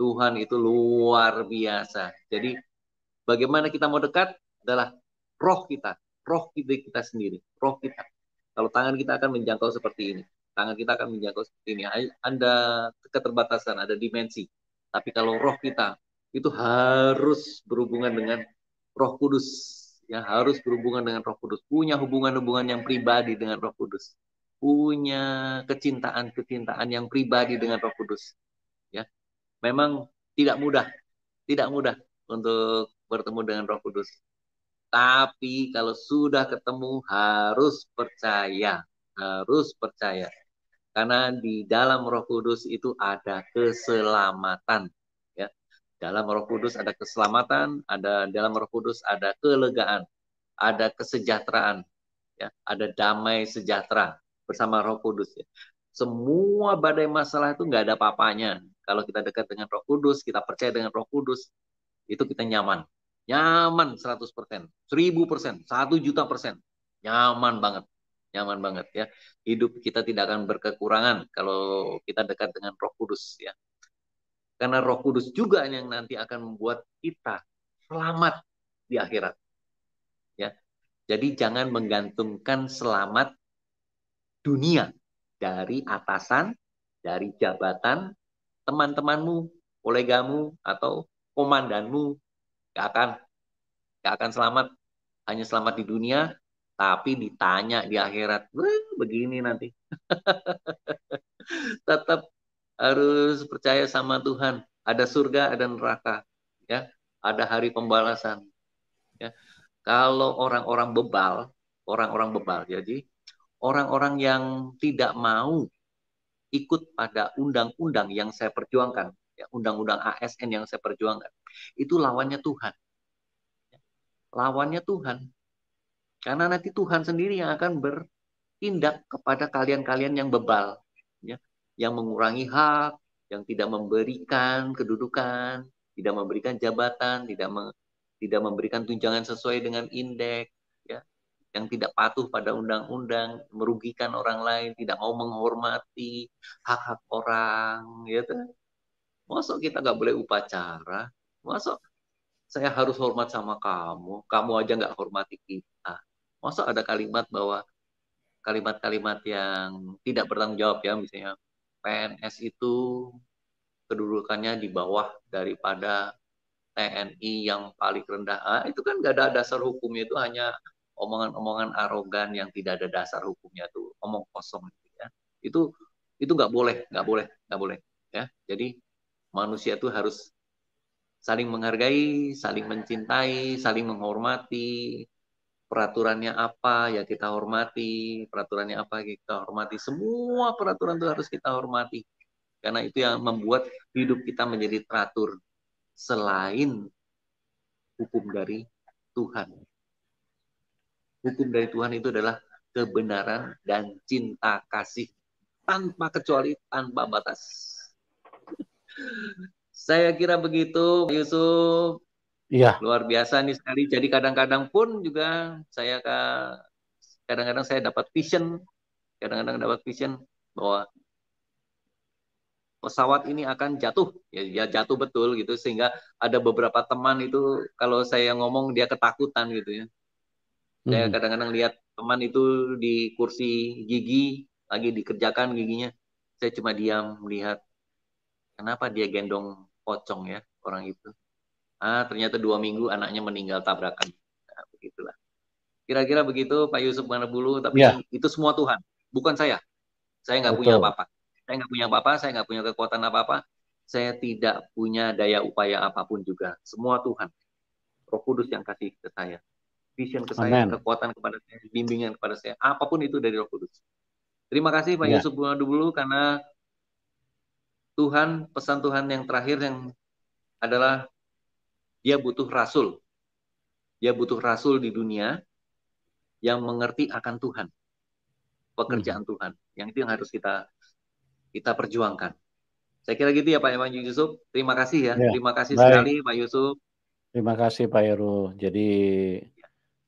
Tuhan itu luar biasa jadi bagaimana kita mau dekat adalah roh kita roh kita kita sendiri roh kita kalau tangan kita akan menjangkau seperti ini tangan kita akan menjangkau seperti ini ada keterbatasan ada dimensi tapi kalau roh kita itu harus berhubungan dengan roh kudus ya harus berhubungan dengan Roh Kudus, punya hubungan-hubungan yang pribadi dengan Roh Kudus punya kecintaan-kecintaan yang pribadi dengan Roh Kudus. Ya. Memang tidak mudah, tidak mudah untuk bertemu dengan Roh Kudus. Tapi kalau sudah ketemu harus percaya, harus percaya. Karena di dalam Roh Kudus itu ada keselamatan, ya. Dalam Roh Kudus ada keselamatan, ada dalam Roh Kudus ada kelegaan, ada kesejahteraan, ya, ada damai sejahtera, bersama Roh Kudus ya. Semua badai masalah itu nggak ada papanya. Kalau kita dekat dengan Roh Kudus, kita percaya dengan Roh Kudus, itu kita nyaman. Nyaman 100%, persen satu juta persen. Nyaman banget. Nyaman banget ya. Hidup kita tidak akan berkekurangan kalau kita dekat dengan Roh Kudus ya. Karena Roh Kudus juga yang nanti akan membuat kita selamat di akhirat. Ya. Jadi jangan menggantungkan selamat dunia dari atasan, dari jabatan, teman-temanmu, kolegamu, atau komandanmu gak akan gak akan selamat hanya selamat di dunia tapi ditanya di akhirat begini nanti *laughs* tetap harus percaya sama Tuhan ada surga ada neraka ya ada hari pembalasan ya kalau orang-orang bebal orang-orang bebal jadi orang-orang yang tidak mau ikut pada undang-undang yang saya perjuangkan, undang ya, undang-undang ASN yang saya perjuangkan, itu lawannya Tuhan. Lawannya Tuhan. Karena nanti Tuhan sendiri yang akan bertindak kepada kalian-kalian yang bebal, ya, yang mengurangi hak, yang tidak memberikan kedudukan, tidak memberikan jabatan, tidak me tidak memberikan tunjangan sesuai dengan indeks, yang tidak patuh pada undang-undang, merugikan orang lain, tidak mau menghormati hak-hak orang, gitu. Ya kan? Masuk kita nggak boleh upacara, masuk saya harus hormat sama kamu, kamu aja nggak hormati kita. Masuk ada kalimat bahwa kalimat-kalimat yang tidak bertanggung jawab ya, misalnya PNS itu kedudukannya di bawah daripada TNI yang paling rendah. Ah, itu kan nggak ada dasar hukumnya itu hanya omongan-omongan arogan yang tidak ada dasar hukumnya itu omong kosong gitu ya itu itu nggak boleh nggak boleh nggak boleh ya jadi manusia itu harus saling menghargai saling mencintai saling menghormati peraturannya apa ya kita hormati peraturannya apa ya kita hormati semua peraturan itu harus kita hormati karena itu yang membuat hidup kita menjadi teratur selain hukum dari Tuhan Hukum dari Tuhan itu adalah kebenaran dan cinta kasih tanpa kecuali, tanpa batas. Saya kira begitu, Yusuf. Iya. Luar biasa nih sekali. Jadi kadang-kadang pun juga saya kadang-kadang saya dapat vision, kadang-kadang dapat vision bahwa pesawat ini akan jatuh ya, ya jatuh betul gitu sehingga ada beberapa teman itu kalau saya ngomong dia ketakutan gitu ya saya hmm. kadang-kadang lihat teman itu di kursi gigi lagi dikerjakan giginya. Saya cuma diam melihat kenapa dia gendong pocong ya orang itu. Ah, ternyata dua minggu anaknya meninggal tabrakan. Nah, begitulah. Kira-kira begitu Pak Yusuf Manabulu, tapi ya. itu semua Tuhan, bukan saya. Saya nggak punya apa-apa. Saya nggak punya apa-apa, saya nggak punya kekuatan apa-apa. Saya tidak punya daya upaya apapun juga. Semua Tuhan. Roh Kudus yang kasih ke saya vision ke saya, Amen. kekuatan kepada saya, bimbingan kepada saya, apapun itu dari Roh Kudus. Terima kasih Pak yeah. Yusuf dulu karena Tuhan pesan Tuhan yang terakhir yang adalah dia butuh rasul. Dia butuh rasul di dunia yang mengerti akan Tuhan. Pekerjaan hmm. Tuhan. Yang itu yang harus kita kita perjuangkan. Saya kira gitu ya Pak Iman Yusuf. Terima kasih ya. ya. Terima kasih Baik. sekali Pak Yusuf. Terima kasih Pak Heru. Jadi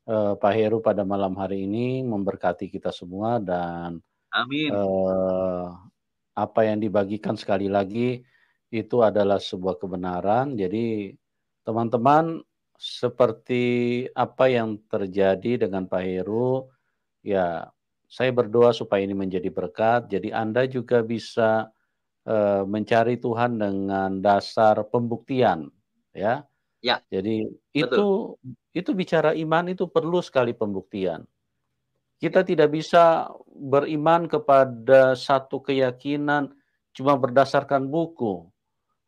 uh, Pak Heru pada malam hari ini memberkati kita semua dan Amin. Uh, apa yang dibagikan sekali lagi itu adalah sebuah kebenaran. Jadi teman-teman seperti apa yang terjadi dengan Pak Heru, ya saya berdoa supaya ini menjadi berkat. Jadi Anda juga bisa uh, mencari Tuhan dengan dasar pembuktian, ya. Ya. Jadi Betul. itu itu bicara iman itu perlu sekali pembuktian. Kita iya. tidak bisa beriman kepada satu keyakinan cuma berdasarkan buku,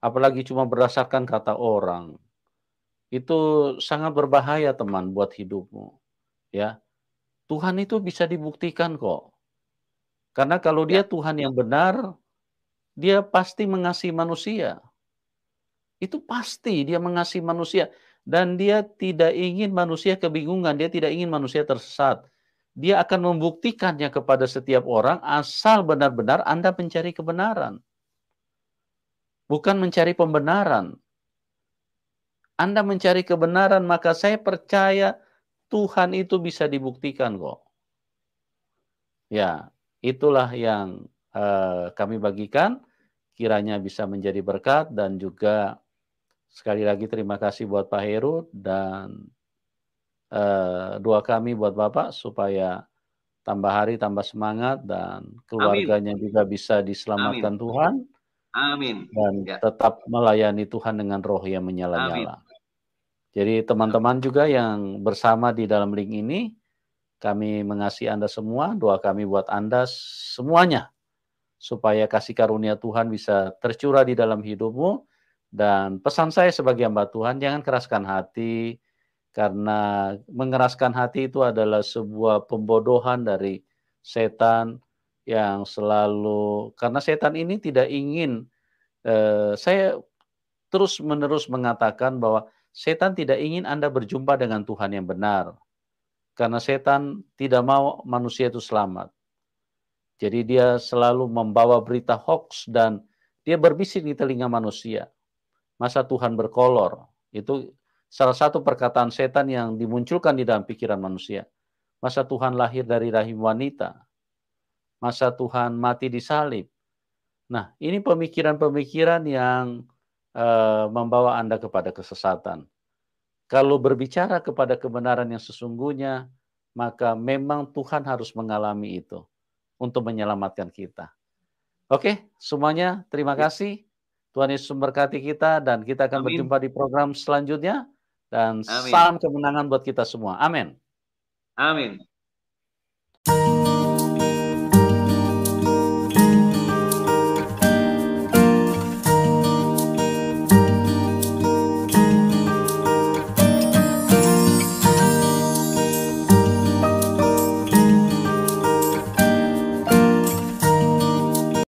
apalagi cuma berdasarkan kata orang. Itu sangat berbahaya teman buat hidupmu. Ya. Tuhan itu bisa dibuktikan kok. Karena kalau dia ya. Tuhan yang benar, dia pasti mengasihi manusia. Itu pasti dia mengasihi manusia dan dia tidak ingin manusia kebingungan, dia tidak ingin manusia tersesat. Dia akan membuktikannya kepada setiap orang asal benar-benar Anda mencari kebenaran. Bukan mencari pembenaran. Anda mencari kebenaran, maka saya percaya Tuhan itu bisa dibuktikan kok. Ya, itulah yang eh, kami bagikan. Kiranya bisa menjadi berkat dan juga Sekali lagi terima kasih buat Pak Heru dan eh, doa kami buat Bapak supaya tambah hari tambah semangat dan keluarganya Amin. juga bisa diselamatkan Amin. Tuhan. Amin. Dan ya. tetap melayani Tuhan dengan roh yang menyala-nyala. Jadi teman-teman juga yang bersama di dalam link ini, kami mengasihi Anda semua, doa kami buat Anda semuanya supaya kasih karunia Tuhan bisa tercurah di dalam hidupmu dan pesan saya sebagai hamba Tuhan, jangan keraskan hati, karena mengeraskan hati itu adalah sebuah pembodohan dari setan yang selalu, karena setan ini tidak ingin, eh, saya terus-menerus mengatakan bahwa setan tidak ingin Anda berjumpa dengan Tuhan yang benar. Karena setan tidak mau manusia itu selamat. Jadi dia selalu membawa berita hoax dan dia berbisik di telinga manusia masa Tuhan berkolor. Itu salah satu perkataan setan yang dimunculkan di dalam pikiran manusia. Masa Tuhan lahir dari rahim wanita. Masa Tuhan mati di salib. Nah, ini pemikiran-pemikiran yang e, membawa Anda kepada kesesatan. Kalau berbicara kepada kebenaran yang sesungguhnya, maka memang Tuhan harus mengalami itu untuk menyelamatkan kita. Oke, semuanya terima ya. kasih. Tuhan Yesus memberkati kita dan kita akan Amin. berjumpa di program selanjutnya dan Amin. salam kemenangan buat kita semua. Amin. Amin.